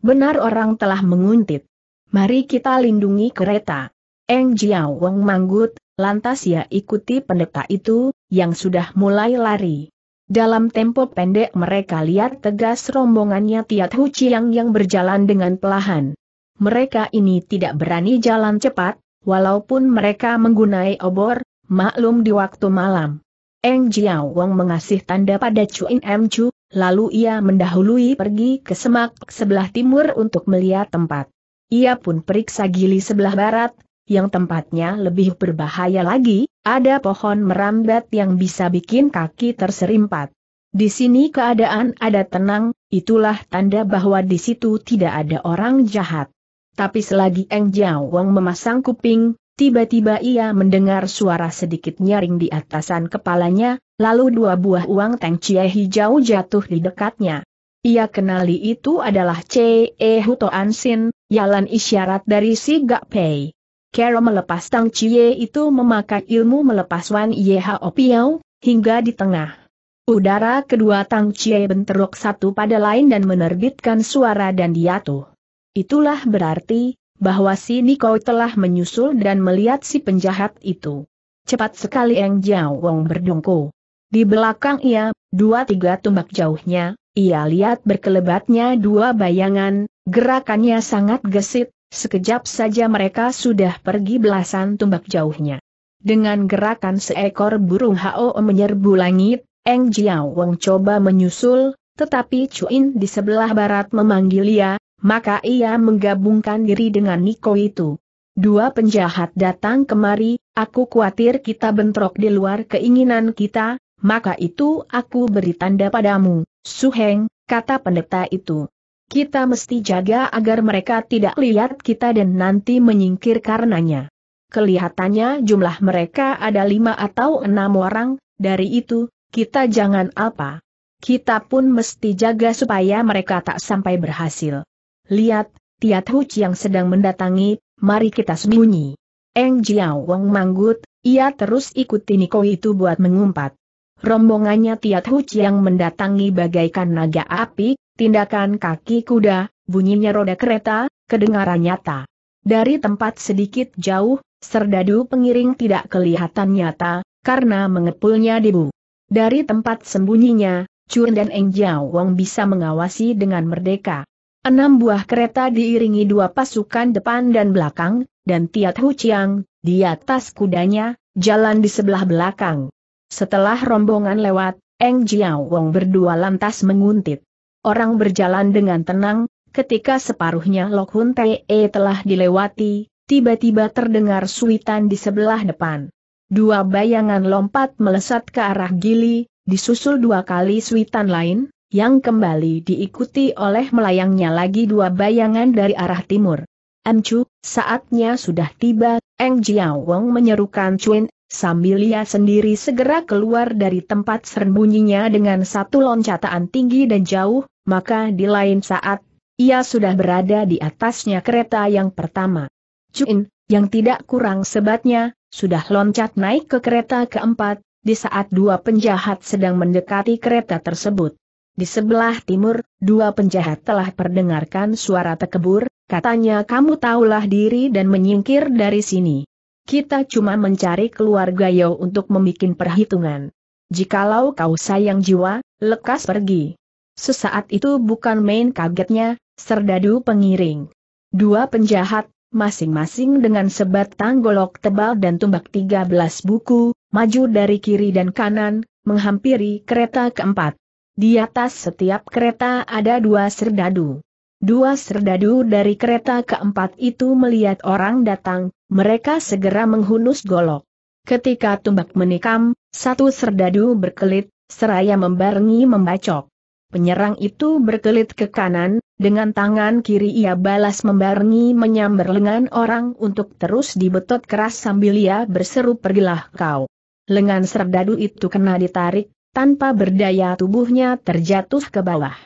Benar orang telah menguntit. Mari kita lindungi kereta. Eng Jiao Wong manggut, lantas ia ikuti pendeta itu, yang sudah mulai lari. Dalam tempo pendek mereka lihat tegas rombongannya Tiat Hu Chiang yang berjalan dengan pelahan. Mereka ini tidak berani jalan cepat, walaupun mereka menggunai obor, maklum di waktu malam. Eng Jiao Wang mengasih tanda pada In Em Chu, lalu ia mendahului pergi ke semak sebelah timur untuk melihat tempat. Ia pun periksa gili sebelah barat, yang tempatnya lebih berbahaya lagi, ada pohon merambat yang bisa bikin kaki terserimpat. Di sini keadaan ada tenang, itulah tanda bahwa di situ tidak ada orang jahat. Tapi selagi Eng Jiao Wang memasang kuping, tiba-tiba ia mendengar suara sedikit nyaring di atasan kepalanya, lalu dua buah uang Teng Chie hijau jatuh di dekatnya. Ia kenali itu adalah E. Huto Ansin, yalan isyarat dari si Gak Pei. Kero melepas Tang Chie itu memakai ilmu melepas Wan Yeha Piao, hingga di tengah. Udara kedua Tang Chie bentrok satu pada lain dan menerbitkan suara dan diatuh. Itulah berarti, bahwa si Niko telah menyusul dan melihat si penjahat itu. Cepat sekali Eng Jiao Wong berdongko. Di belakang ia, dua-tiga tumbak jauhnya, ia lihat berkelebatnya dua bayangan, gerakannya sangat gesit, sekejap saja mereka sudah pergi belasan tumbak jauhnya. Dengan gerakan seekor burung Hao menyerbu langit, Eng Jiao Wong coba menyusul, tetapi Cuin di sebelah barat memanggil ia, maka ia menggabungkan diri dengan Niko itu. Dua penjahat datang kemari, aku khawatir kita bentrok di luar keinginan kita, maka itu aku beri tanda padamu, Su Heng, kata pendeta itu. Kita mesti jaga agar mereka tidak lihat kita dan nanti menyingkir karenanya. Kelihatannya jumlah mereka ada lima atau enam orang, dari itu, kita jangan apa. Kita pun mesti jaga supaya mereka tak sampai berhasil. Lihat, Tiat Hu yang sedang mendatangi, mari kita sembunyi. Eng Jiao Wong manggut, ia terus ikuti Niko itu buat mengumpat. Rombongannya Tiat Hu yang mendatangi bagaikan naga api, tindakan kaki kuda, bunyinya roda kereta, kedengaran nyata. Dari tempat sedikit jauh, serdadu pengiring tidak kelihatan nyata, karena mengepulnya debu. Dari tempat sembunyinya, Chun dan Eng Jiao Wong bisa mengawasi dengan merdeka. Enam buah kereta diiringi dua pasukan depan dan belakang, dan Tiat Hu Chiang, di atas kudanya, jalan di sebelah belakang. Setelah rombongan lewat, Eng Jiao Wong berdua lantas menguntit. Orang berjalan dengan tenang, ketika separuhnya Lok Hun Tee telah dilewati, tiba-tiba terdengar suitan di sebelah depan. Dua bayangan lompat melesat ke arah gili, disusul dua kali suitan lain, yang kembali diikuti oleh melayangnya lagi dua bayangan dari arah timur. Amcu, saatnya sudah tiba, Eng Jiawong menyerukan Chuen, sambil ia sendiri segera keluar dari tempat serbunyinya dengan satu loncatan tinggi dan jauh, maka di lain saat, ia sudah berada di atasnya kereta yang pertama. Chuen, yang tidak kurang sebatnya, sudah loncat naik ke kereta keempat, di saat dua penjahat sedang mendekati kereta tersebut. Di sebelah timur, dua penjahat telah perdengarkan suara tekebur, katanya kamu tahulah diri dan menyingkir dari sini. Kita cuma mencari keluarga Yo untuk membuat perhitungan. Jikalau kau sayang jiwa, lekas pergi. Sesaat itu bukan main kagetnya, serdadu pengiring. Dua penjahat, masing-masing dengan sebatang golok tebal dan tumbak 13 buku, maju dari kiri dan kanan, menghampiri kereta keempat. Di atas setiap kereta ada dua serdadu. Dua serdadu dari kereta keempat itu melihat orang datang, mereka segera menghunus golok. Ketika tumbak menikam, satu serdadu berkelit, seraya membarengi membacok. Penyerang itu berkelit ke kanan, dengan tangan kiri ia balas membarengi menyambar lengan orang untuk terus dibetot keras sambil ia berseru pergilah kau. Lengan serdadu itu kena ditarik, tanpa berdaya tubuhnya terjatuh ke bawah.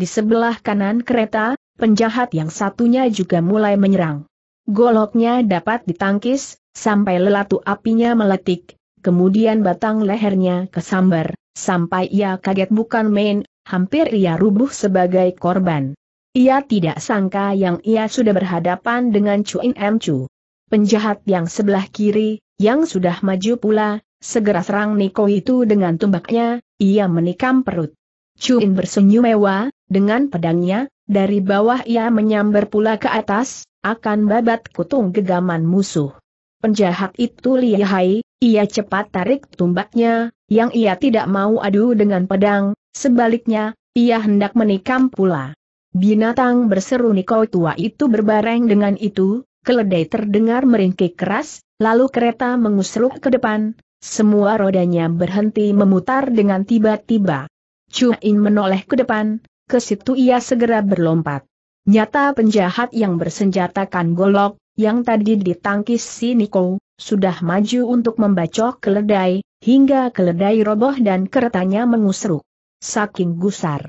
Di sebelah kanan kereta, penjahat yang satunya juga mulai menyerang. Goloknya dapat ditangkis, sampai lelatu apinya meletik, kemudian batang lehernya kesambar, sampai ia kaget bukan main, hampir ia rubuh sebagai korban. Ia tidak sangka yang ia sudah berhadapan dengan Chuin Em Chu. Penjahat yang sebelah kiri, yang sudah maju pula, Segera serang Niko itu dengan tumbaknya, ia menikam perut. Cuin bersenyum mewah, dengan pedangnya, dari bawah ia menyambar pula ke atas, akan babat kutung gegaman musuh. Penjahat itu lihai, ia cepat tarik tumbaknya, yang ia tidak mau adu dengan pedang, sebaliknya, ia hendak menikam pula. Binatang berseru Niko tua itu berbareng dengan itu, keledai terdengar meringkik keras, lalu kereta mengusruk ke depan, semua rodanya berhenti memutar dengan tiba-tiba. In menoleh ke depan, ke situ ia segera berlompat. Nyata penjahat yang bersenjatakan golok, yang tadi ditangkis si Niko, sudah maju untuk membacok keledai, hingga keledai roboh dan keretanya mengusruk. Saking gusar.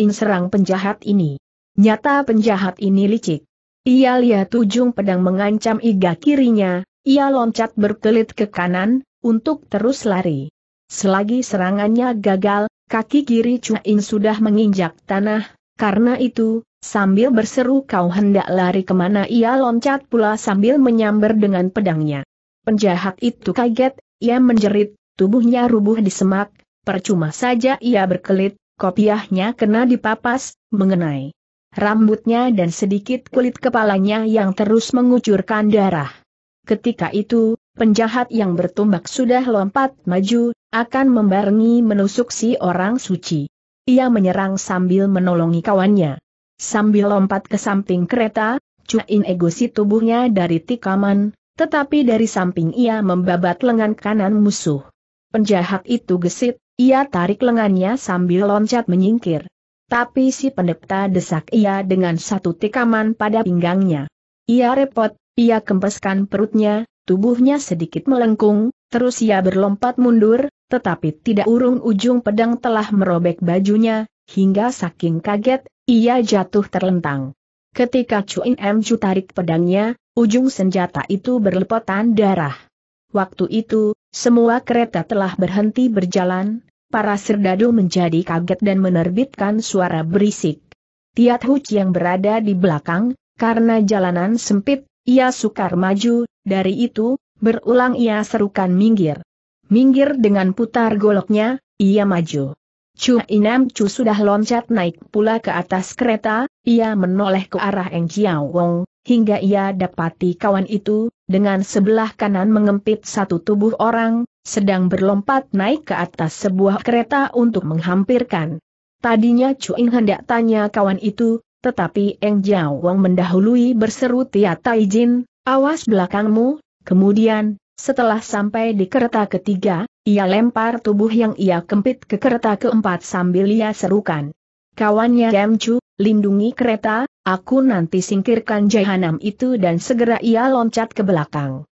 In serang penjahat ini. Nyata penjahat ini licik. Ia lihat ujung pedang mengancam iga kirinya, ia loncat berkelit ke kanan, untuk terus lari. Selagi serangannya gagal, kaki kiri Cuain sudah menginjak tanah, karena itu, sambil berseru kau hendak lari kemana ia loncat pula sambil menyambar dengan pedangnya. Penjahat itu kaget, ia menjerit, tubuhnya rubuh di semak, percuma saja ia berkelit, kopiahnya kena dipapas, mengenai rambutnya dan sedikit kulit kepalanya yang terus mengucurkan darah. Ketika itu, penjahat yang bertumbak sudah lompat maju, akan membarengi menusuk si orang suci. Ia menyerang sambil menolongi kawannya. Sambil lompat ke samping kereta, cuain egosi tubuhnya dari tikaman, tetapi dari samping ia membabat lengan kanan musuh. Penjahat itu gesit, ia tarik lengannya sambil loncat menyingkir. Tapi si pendeta desak ia dengan satu tikaman pada pinggangnya. Ia repot, ia kempeskan perutnya, tubuhnya sedikit melengkung, terus ia berlompat mundur, tetapi tidak urung ujung pedang telah merobek bajunya, hingga saking kaget, ia jatuh terlentang. Ketika Chuin M. Chu tarik pedangnya, ujung senjata itu berlepotan darah. Waktu itu, semua kereta telah berhenti berjalan, para serdadu menjadi kaget dan menerbitkan suara berisik. Tiat Huc yang berada di belakang, karena jalanan sempit, ia sukar maju, dari itu, berulang ia serukan minggir. Minggir dengan putar goloknya, ia maju. Chu Inam Chu sudah loncat naik pula ke atas kereta, ia menoleh ke arah Eng Jiao Wong, hingga ia dapati kawan itu, dengan sebelah kanan mengempit satu tubuh orang, sedang berlompat naik ke atas sebuah kereta untuk menghampirkan. Tadinya Chu In hendak tanya kawan itu, tetapi Eng Jiao Wang mendahului berseru Tia Tai awas belakangmu, kemudian, setelah sampai di kereta ketiga, ia lempar tubuh yang ia kempit ke kereta keempat sambil ia serukan. Kawannya Gem Chu, lindungi kereta, aku nanti singkirkan jahanam itu dan segera ia loncat ke belakang.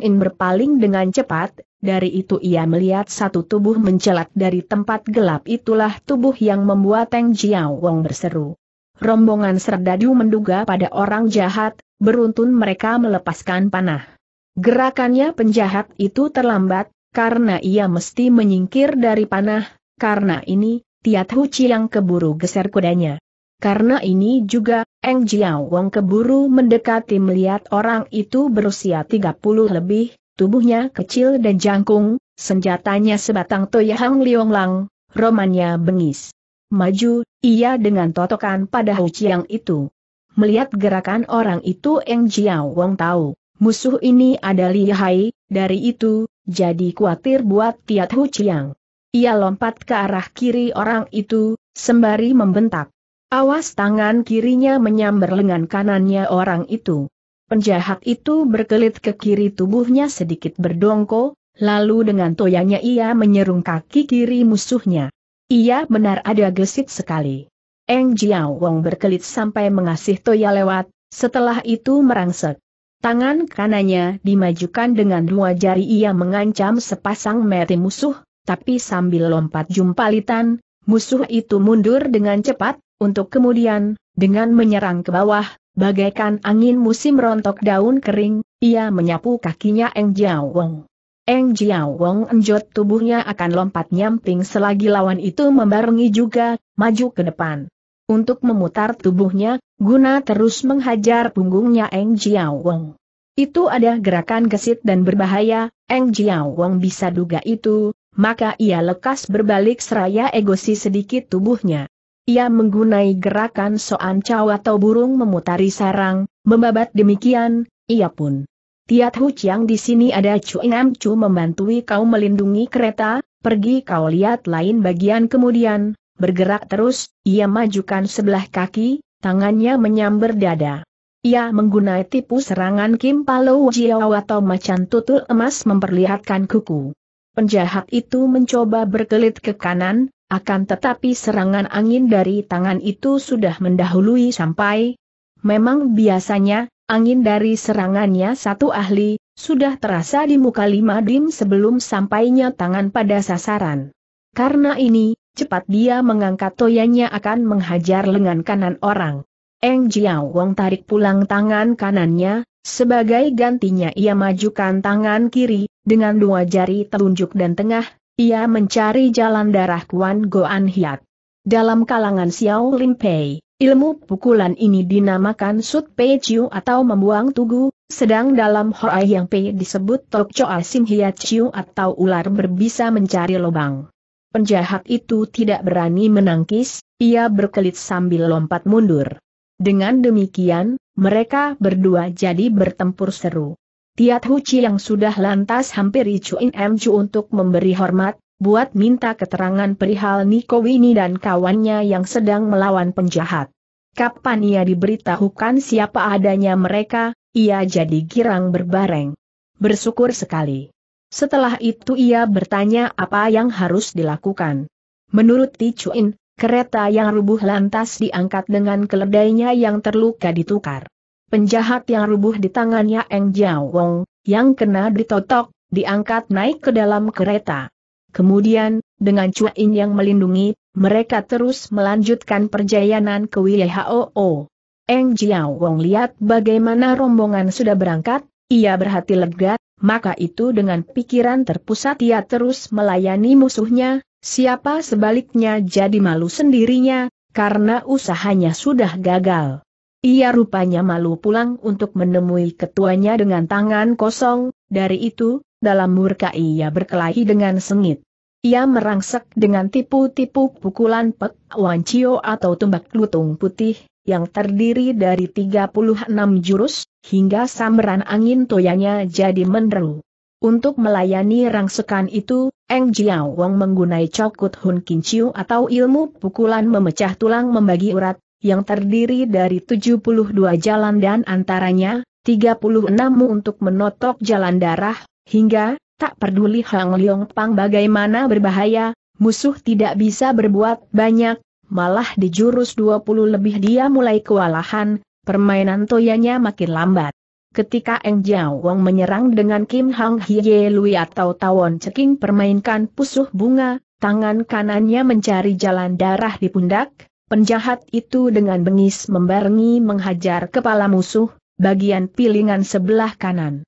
In berpaling dengan cepat, dari itu ia melihat satu tubuh mencelat dari tempat gelap itulah tubuh yang membuat Teng Jiao Wang berseru rombongan Serdadu menduga pada orang jahat, beruntun mereka melepaskan panah. Gerakannya penjahat itu terlambat, karena ia mesti menyingkir dari panah, karena ini, Tiat Hu Chiang keburu geser kudanya. Karena ini juga, Eng Jiao Wong keburu mendekati melihat orang itu berusia 30 lebih, tubuhnya kecil dan jangkung, senjatanya sebatang toyahang Lang. romannya bengis maju, ia dengan totokan pada Hu Chiang itu. Melihat gerakan orang itu Eng Jiao Wong tahu, musuh ini ada Hai. dari itu, jadi khawatir buat Tiat Hu Chiang. Ia lompat ke arah kiri orang itu, sembari membentak. Awas tangan kirinya menyambar lengan kanannya orang itu. Penjahat itu berkelit ke kiri tubuhnya sedikit berdongko, lalu dengan toyanya ia menyerung kaki kiri musuhnya. Ia benar ada gesit sekali. Eng Jiao Wong berkelit sampai mengasih toya lewat, setelah itu merangsek. Tangan kanannya dimajukan dengan dua jari ia mengancam sepasang mati musuh, tapi sambil lompat jumpalitan, musuh itu mundur dengan cepat, untuk kemudian, dengan menyerang ke bawah, bagaikan angin musim rontok daun kering, ia menyapu kakinya Eng Jiao Wong. Eng Jiao Wong enjot tubuhnya akan lompat nyamping selagi lawan itu membarengi juga, maju ke depan. Untuk memutar tubuhnya, guna terus menghajar punggungnya Eng Jiao Wong. Itu ada gerakan gesit dan berbahaya, Eng Jiao Wong bisa duga itu, maka ia lekas berbalik seraya egosi sedikit tubuhnya. Ia menggunai gerakan soan caw atau burung memutari sarang, membabat demikian, ia pun Tiat Hu Chiang di sini ada Chu Nam Chu membantui kau melindungi kereta, pergi kau lihat lain bagian kemudian, bergerak terus, ia majukan sebelah kaki, tangannya menyamber dada. Ia menggunai tipu serangan Kim Palo Jiao atau macan tutul emas memperlihatkan kuku. Penjahat itu mencoba berkelit ke kanan, akan tetapi serangan angin dari tangan itu sudah mendahului sampai. Memang biasanya, Angin dari serangannya satu ahli, sudah terasa di muka lima dim sebelum sampainya tangan pada sasaran. Karena ini, cepat dia mengangkat toyanya akan menghajar lengan kanan orang. Eng Jiao Wong tarik pulang tangan kanannya, sebagai gantinya ia majukan tangan kiri, dengan dua jari telunjuk dan tengah, ia mencari jalan darah Kuan Goan Hiat. Dalam kalangan Xiao Lim Pei, ilmu pukulan ini dinamakan Sut Pei Chiu atau membuang tugu, sedang dalam Hoai Yang Pei disebut Tok Choa Sim Hia Chiu atau ular berbisa mencari lubang. Penjahat itu tidak berani menangkis, ia berkelit sambil lompat mundur. Dengan demikian, mereka berdua jadi bertempur seru. Tiat Chi yang sudah lantas hampir Icuin Chu untuk memberi hormat, buat minta keterangan perihal Niko Wini dan kawannya yang sedang melawan penjahat. Kapan ia diberitahukan siapa adanya mereka, ia jadi girang berbareng. Bersyukur sekali. Setelah itu ia bertanya apa yang harus dilakukan. Menurut Tichuin, kereta yang rubuh lantas diangkat dengan keledainya yang terluka ditukar. Penjahat yang rubuh di tangannya Eng Jiao Wong, yang kena ditotok, diangkat naik ke dalam kereta. Kemudian, dengan Cuain yang melindungi, mereka terus melanjutkan perjalanan ke wilayah OO. Eng Jiao Wong lihat bagaimana rombongan sudah berangkat, ia berhati lega, maka itu dengan pikiran terpusat ia terus melayani musuhnya, siapa sebaliknya jadi malu sendirinya, karena usahanya sudah gagal. Ia rupanya malu pulang untuk menemui ketuanya dengan tangan kosong, dari itu, dalam murka ia berkelahi dengan sengit. Ia merangsek dengan tipu-tipu pukulan pek wancio atau tumbak lutung putih, yang terdiri dari 36 jurus, hingga samran angin toyanya jadi menderu. Untuk melayani rangsekan itu, Eng Jiao Wong menggunai cokut Hun Kinciu atau ilmu pukulan memecah tulang membagi urat, yang terdiri dari 72 jalan dan antaranya, 36 untuk menotok jalan darah, Hingga, tak peduli Hang Leong Pang bagaimana berbahaya, musuh tidak bisa berbuat banyak, malah di jurus 20 lebih dia mulai kewalahan, permainan toyanya makin lambat. Ketika Eng Jiao Wong menyerang dengan Kim Hang Hye Lui atau Tawon Ceking permainkan pusuh bunga, tangan kanannya mencari jalan darah di pundak, penjahat itu dengan bengis membarengi menghajar kepala musuh, bagian pilingan sebelah kanan.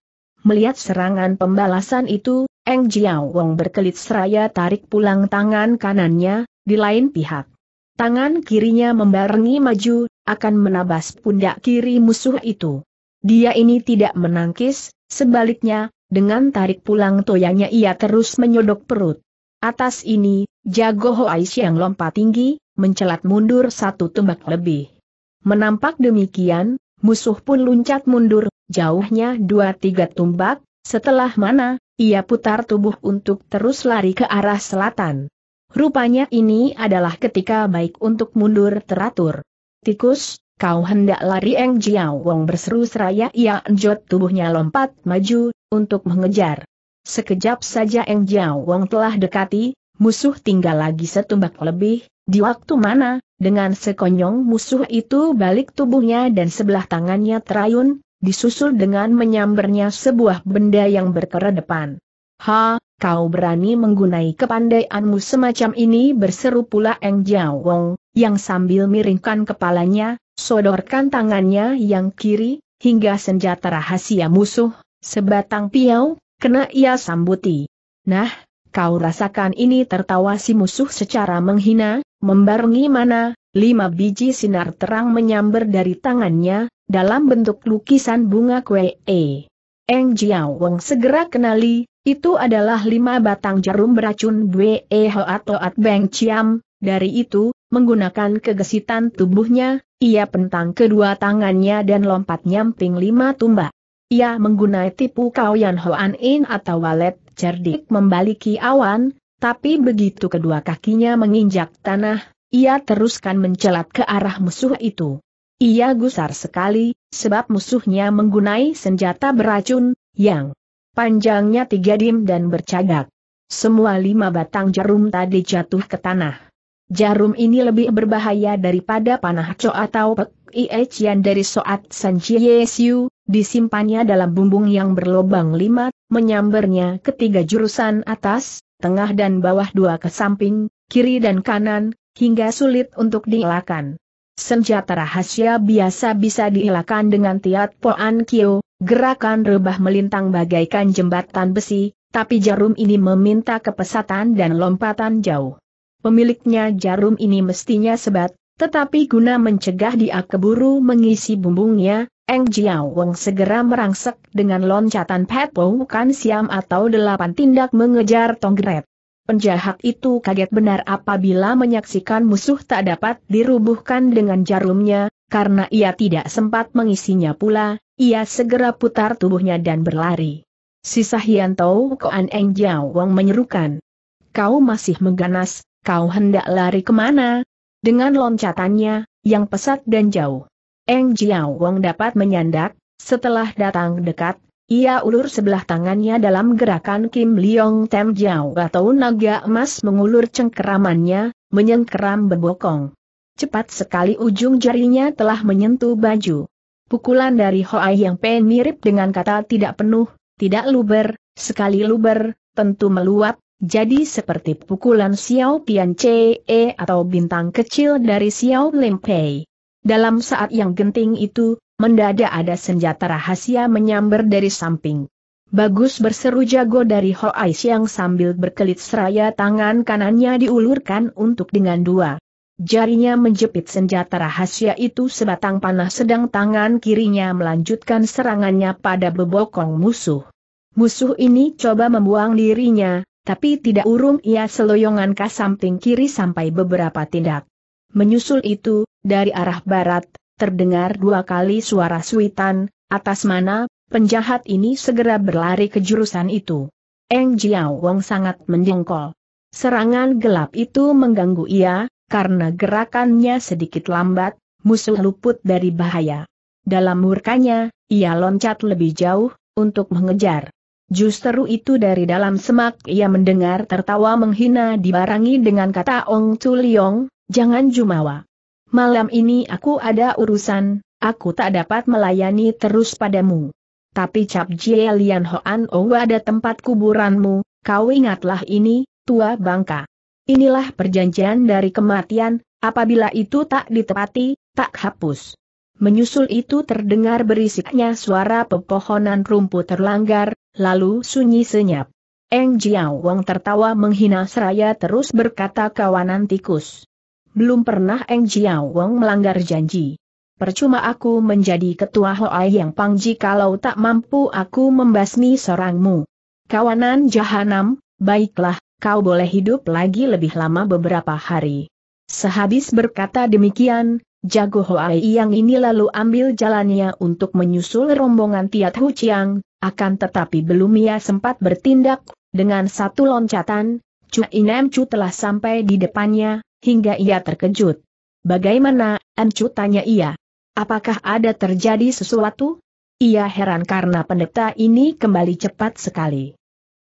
Melihat serangan pembalasan itu, Eng Jiao Wong berkelit seraya tarik pulang tangan kanannya, di lain pihak. Tangan kirinya membarengi maju, akan menabas pundak kiri musuh itu. Dia ini tidak menangkis, sebaliknya, dengan tarik pulang toyanya ia terus menyodok perut. Atas ini, Jago Hoai yang lompat tinggi, mencelat mundur satu tembak lebih. Menampak demikian, musuh pun luncat mundur, jauhnya dua tiga tumbak, setelah mana, ia putar tubuh untuk terus lari ke arah selatan. Rupanya ini adalah ketika baik untuk mundur teratur. Tikus, kau hendak lari Eng Jiao Wong berseru seraya ia enjot tubuhnya lompat maju, untuk mengejar. Sekejap saja Eng Jiao Wong telah dekati, musuh tinggal lagi setumbak lebih, di waktu mana, dengan sekonyong musuh itu balik tubuhnya dan sebelah tangannya terayun, disusul dengan menyambernya sebuah benda yang depan. Ha, kau berani menggunai kepandaianmu semacam ini berseru pula Eng Wong, yang sambil miringkan kepalanya, sodorkan tangannya yang kiri, hingga senjata rahasia musuh, sebatang piau, kena ia sambuti. Nah, kau rasakan ini tertawa si musuh secara menghina, membarengi mana, lima biji sinar terang menyambar dari tangannya, dalam bentuk lukisan bunga kue E. Eng Jiao segera kenali, itu adalah lima batang jarum beracun Bwe atau At Beng Chiam, dari itu, menggunakan kegesitan tubuhnya, ia pentang kedua tangannya dan lompat nyamping lima tumbak. Ia menggunai tipu kauyan Hoan In atau walet cerdik membaliki awan, tapi begitu kedua kakinya menginjak tanah, ia teruskan mencelat ke arah musuh itu. Ia gusar sekali, sebab musuhnya menggunai senjata beracun, yang panjangnya tiga dim dan bercagak. Semua lima batang jarum tadi jatuh ke tanah. Jarum ini lebih berbahaya daripada panah co atau pek yang dari Soat Sanji disimpannya dalam bumbung yang berlobang lima, menyambernya ketiga jurusan atas, tengah dan bawah dua ke samping, kiri dan kanan, hingga sulit untuk dielakkan. Senjata rahasia biasa bisa dielakkan dengan tiat poan kio, gerakan rebah melintang bagaikan jembatan besi, tapi jarum ini meminta kepesatan dan lompatan jauh. Pemiliknya jarum ini mestinya sebat, tetapi guna mencegah dia keburu mengisi bumbungnya, Eng Jiao Wong segera merangsek dengan loncatan petpo Kan Siam atau delapan tindak mengejar Tonggret. Penjahat itu kaget benar apabila menyaksikan musuh tak dapat dirubuhkan dengan jarumnya, karena ia tidak sempat mengisinya pula, ia segera putar tubuhnya dan berlari. Sisahian Hian Tau Koan Eng Jiao Wang menyerukan. Kau masih mengganas, kau hendak lari kemana? Dengan loncatannya, yang pesat dan jauh. Eng Jiao Wang dapat menyandak, setelah datang dekat, ia ulur sebelah tangannya dalam gerakan Kim Leong Tem Jiao atau naga emas mengulur cengkeramannya, menyengkeram berbokong. Cepat sekali ujung jarinya telah menyentuh baju. Pukulan dari Hoai yang Pen mirip dengan kata tidak penuh, tidak luber, sekali luber, tentu meluap, jadi seperti pukulan Xiao Tian Che atau bintang kecil dari Xiao Lim Pei. Dalam saat yang genting itu, mendadak ada senjata rahasia menyambar dari samping. Bagus berseru jago dari Ho Hoai Siang sambil berkelit seraya tangan kanannya diulurkan untuk dengan dua. Jarinya menjepit senjata rahasia itu sebatang panah sedang tangan kirinya melanjutkan serangannya pada bebokong musuh. Musuh ini coba membuang dirinya, tapi tidak urung ia seloyongan ke samping kiri sampai beberapa tindak. Menyusul itu, dari arah barat, terdengar dua kali suara suitan, atas mana, penjahat ini segera berlari ke jurusan itu. Eng Jiao Wong sangat mendengkol. Serangan gelap itu mengganggu ia, karena gerakannya sedikit lambat, musuh luput dari bahaya. Dalam murkanya, ia loncat lebih jauh, untuk mengejar. Justru itu dari dalam semak ia mendengar tertawa menghina dibarangi dengan kata Ong Chu Liong, jangan jumawa. Malam ini aku ada urusan, aku tak dapat melayani terus padamu. Tapi Cap Jie Lian Hoan Ou oh, ada tempat kuburanmu, kau ingatlah ini, tua bangka. Inilah perjanjian dari kematian, apabila itu tak ditepati, tak hapus. Menyusul itu terdengar berisiknya suara pepohonan rumput terlanggar, lalu sunyi senyap. Eng Jiao Wang tertawa menghina seraya terus berkata kawanan tikus belum pernah Eng Jiao Wong melanggar janji. Percuma aku menjadi ketua Hoai Yang Pangji kalau tak mampu aku membasmi seorangmu. Kawanan Jahanam, baiklah, kau boleh hidup lagi lebih lama beberapa hari. Sehabis berkata demikian, Jago Hoai Yang ini lalu ambil jalannya untuk menyusul rombongan Tiat Hu Chiang, akan tetapi belum ia sempat bertindak, dengan satu loncatan, Cuk Inem Chu telah sampai di depannya, hingga ia terkejut. Bagaimana, Encu tanya ia. Apakah ada terjadi sesuatu? Ia heran karena pendeta ini kembali cepat sekali.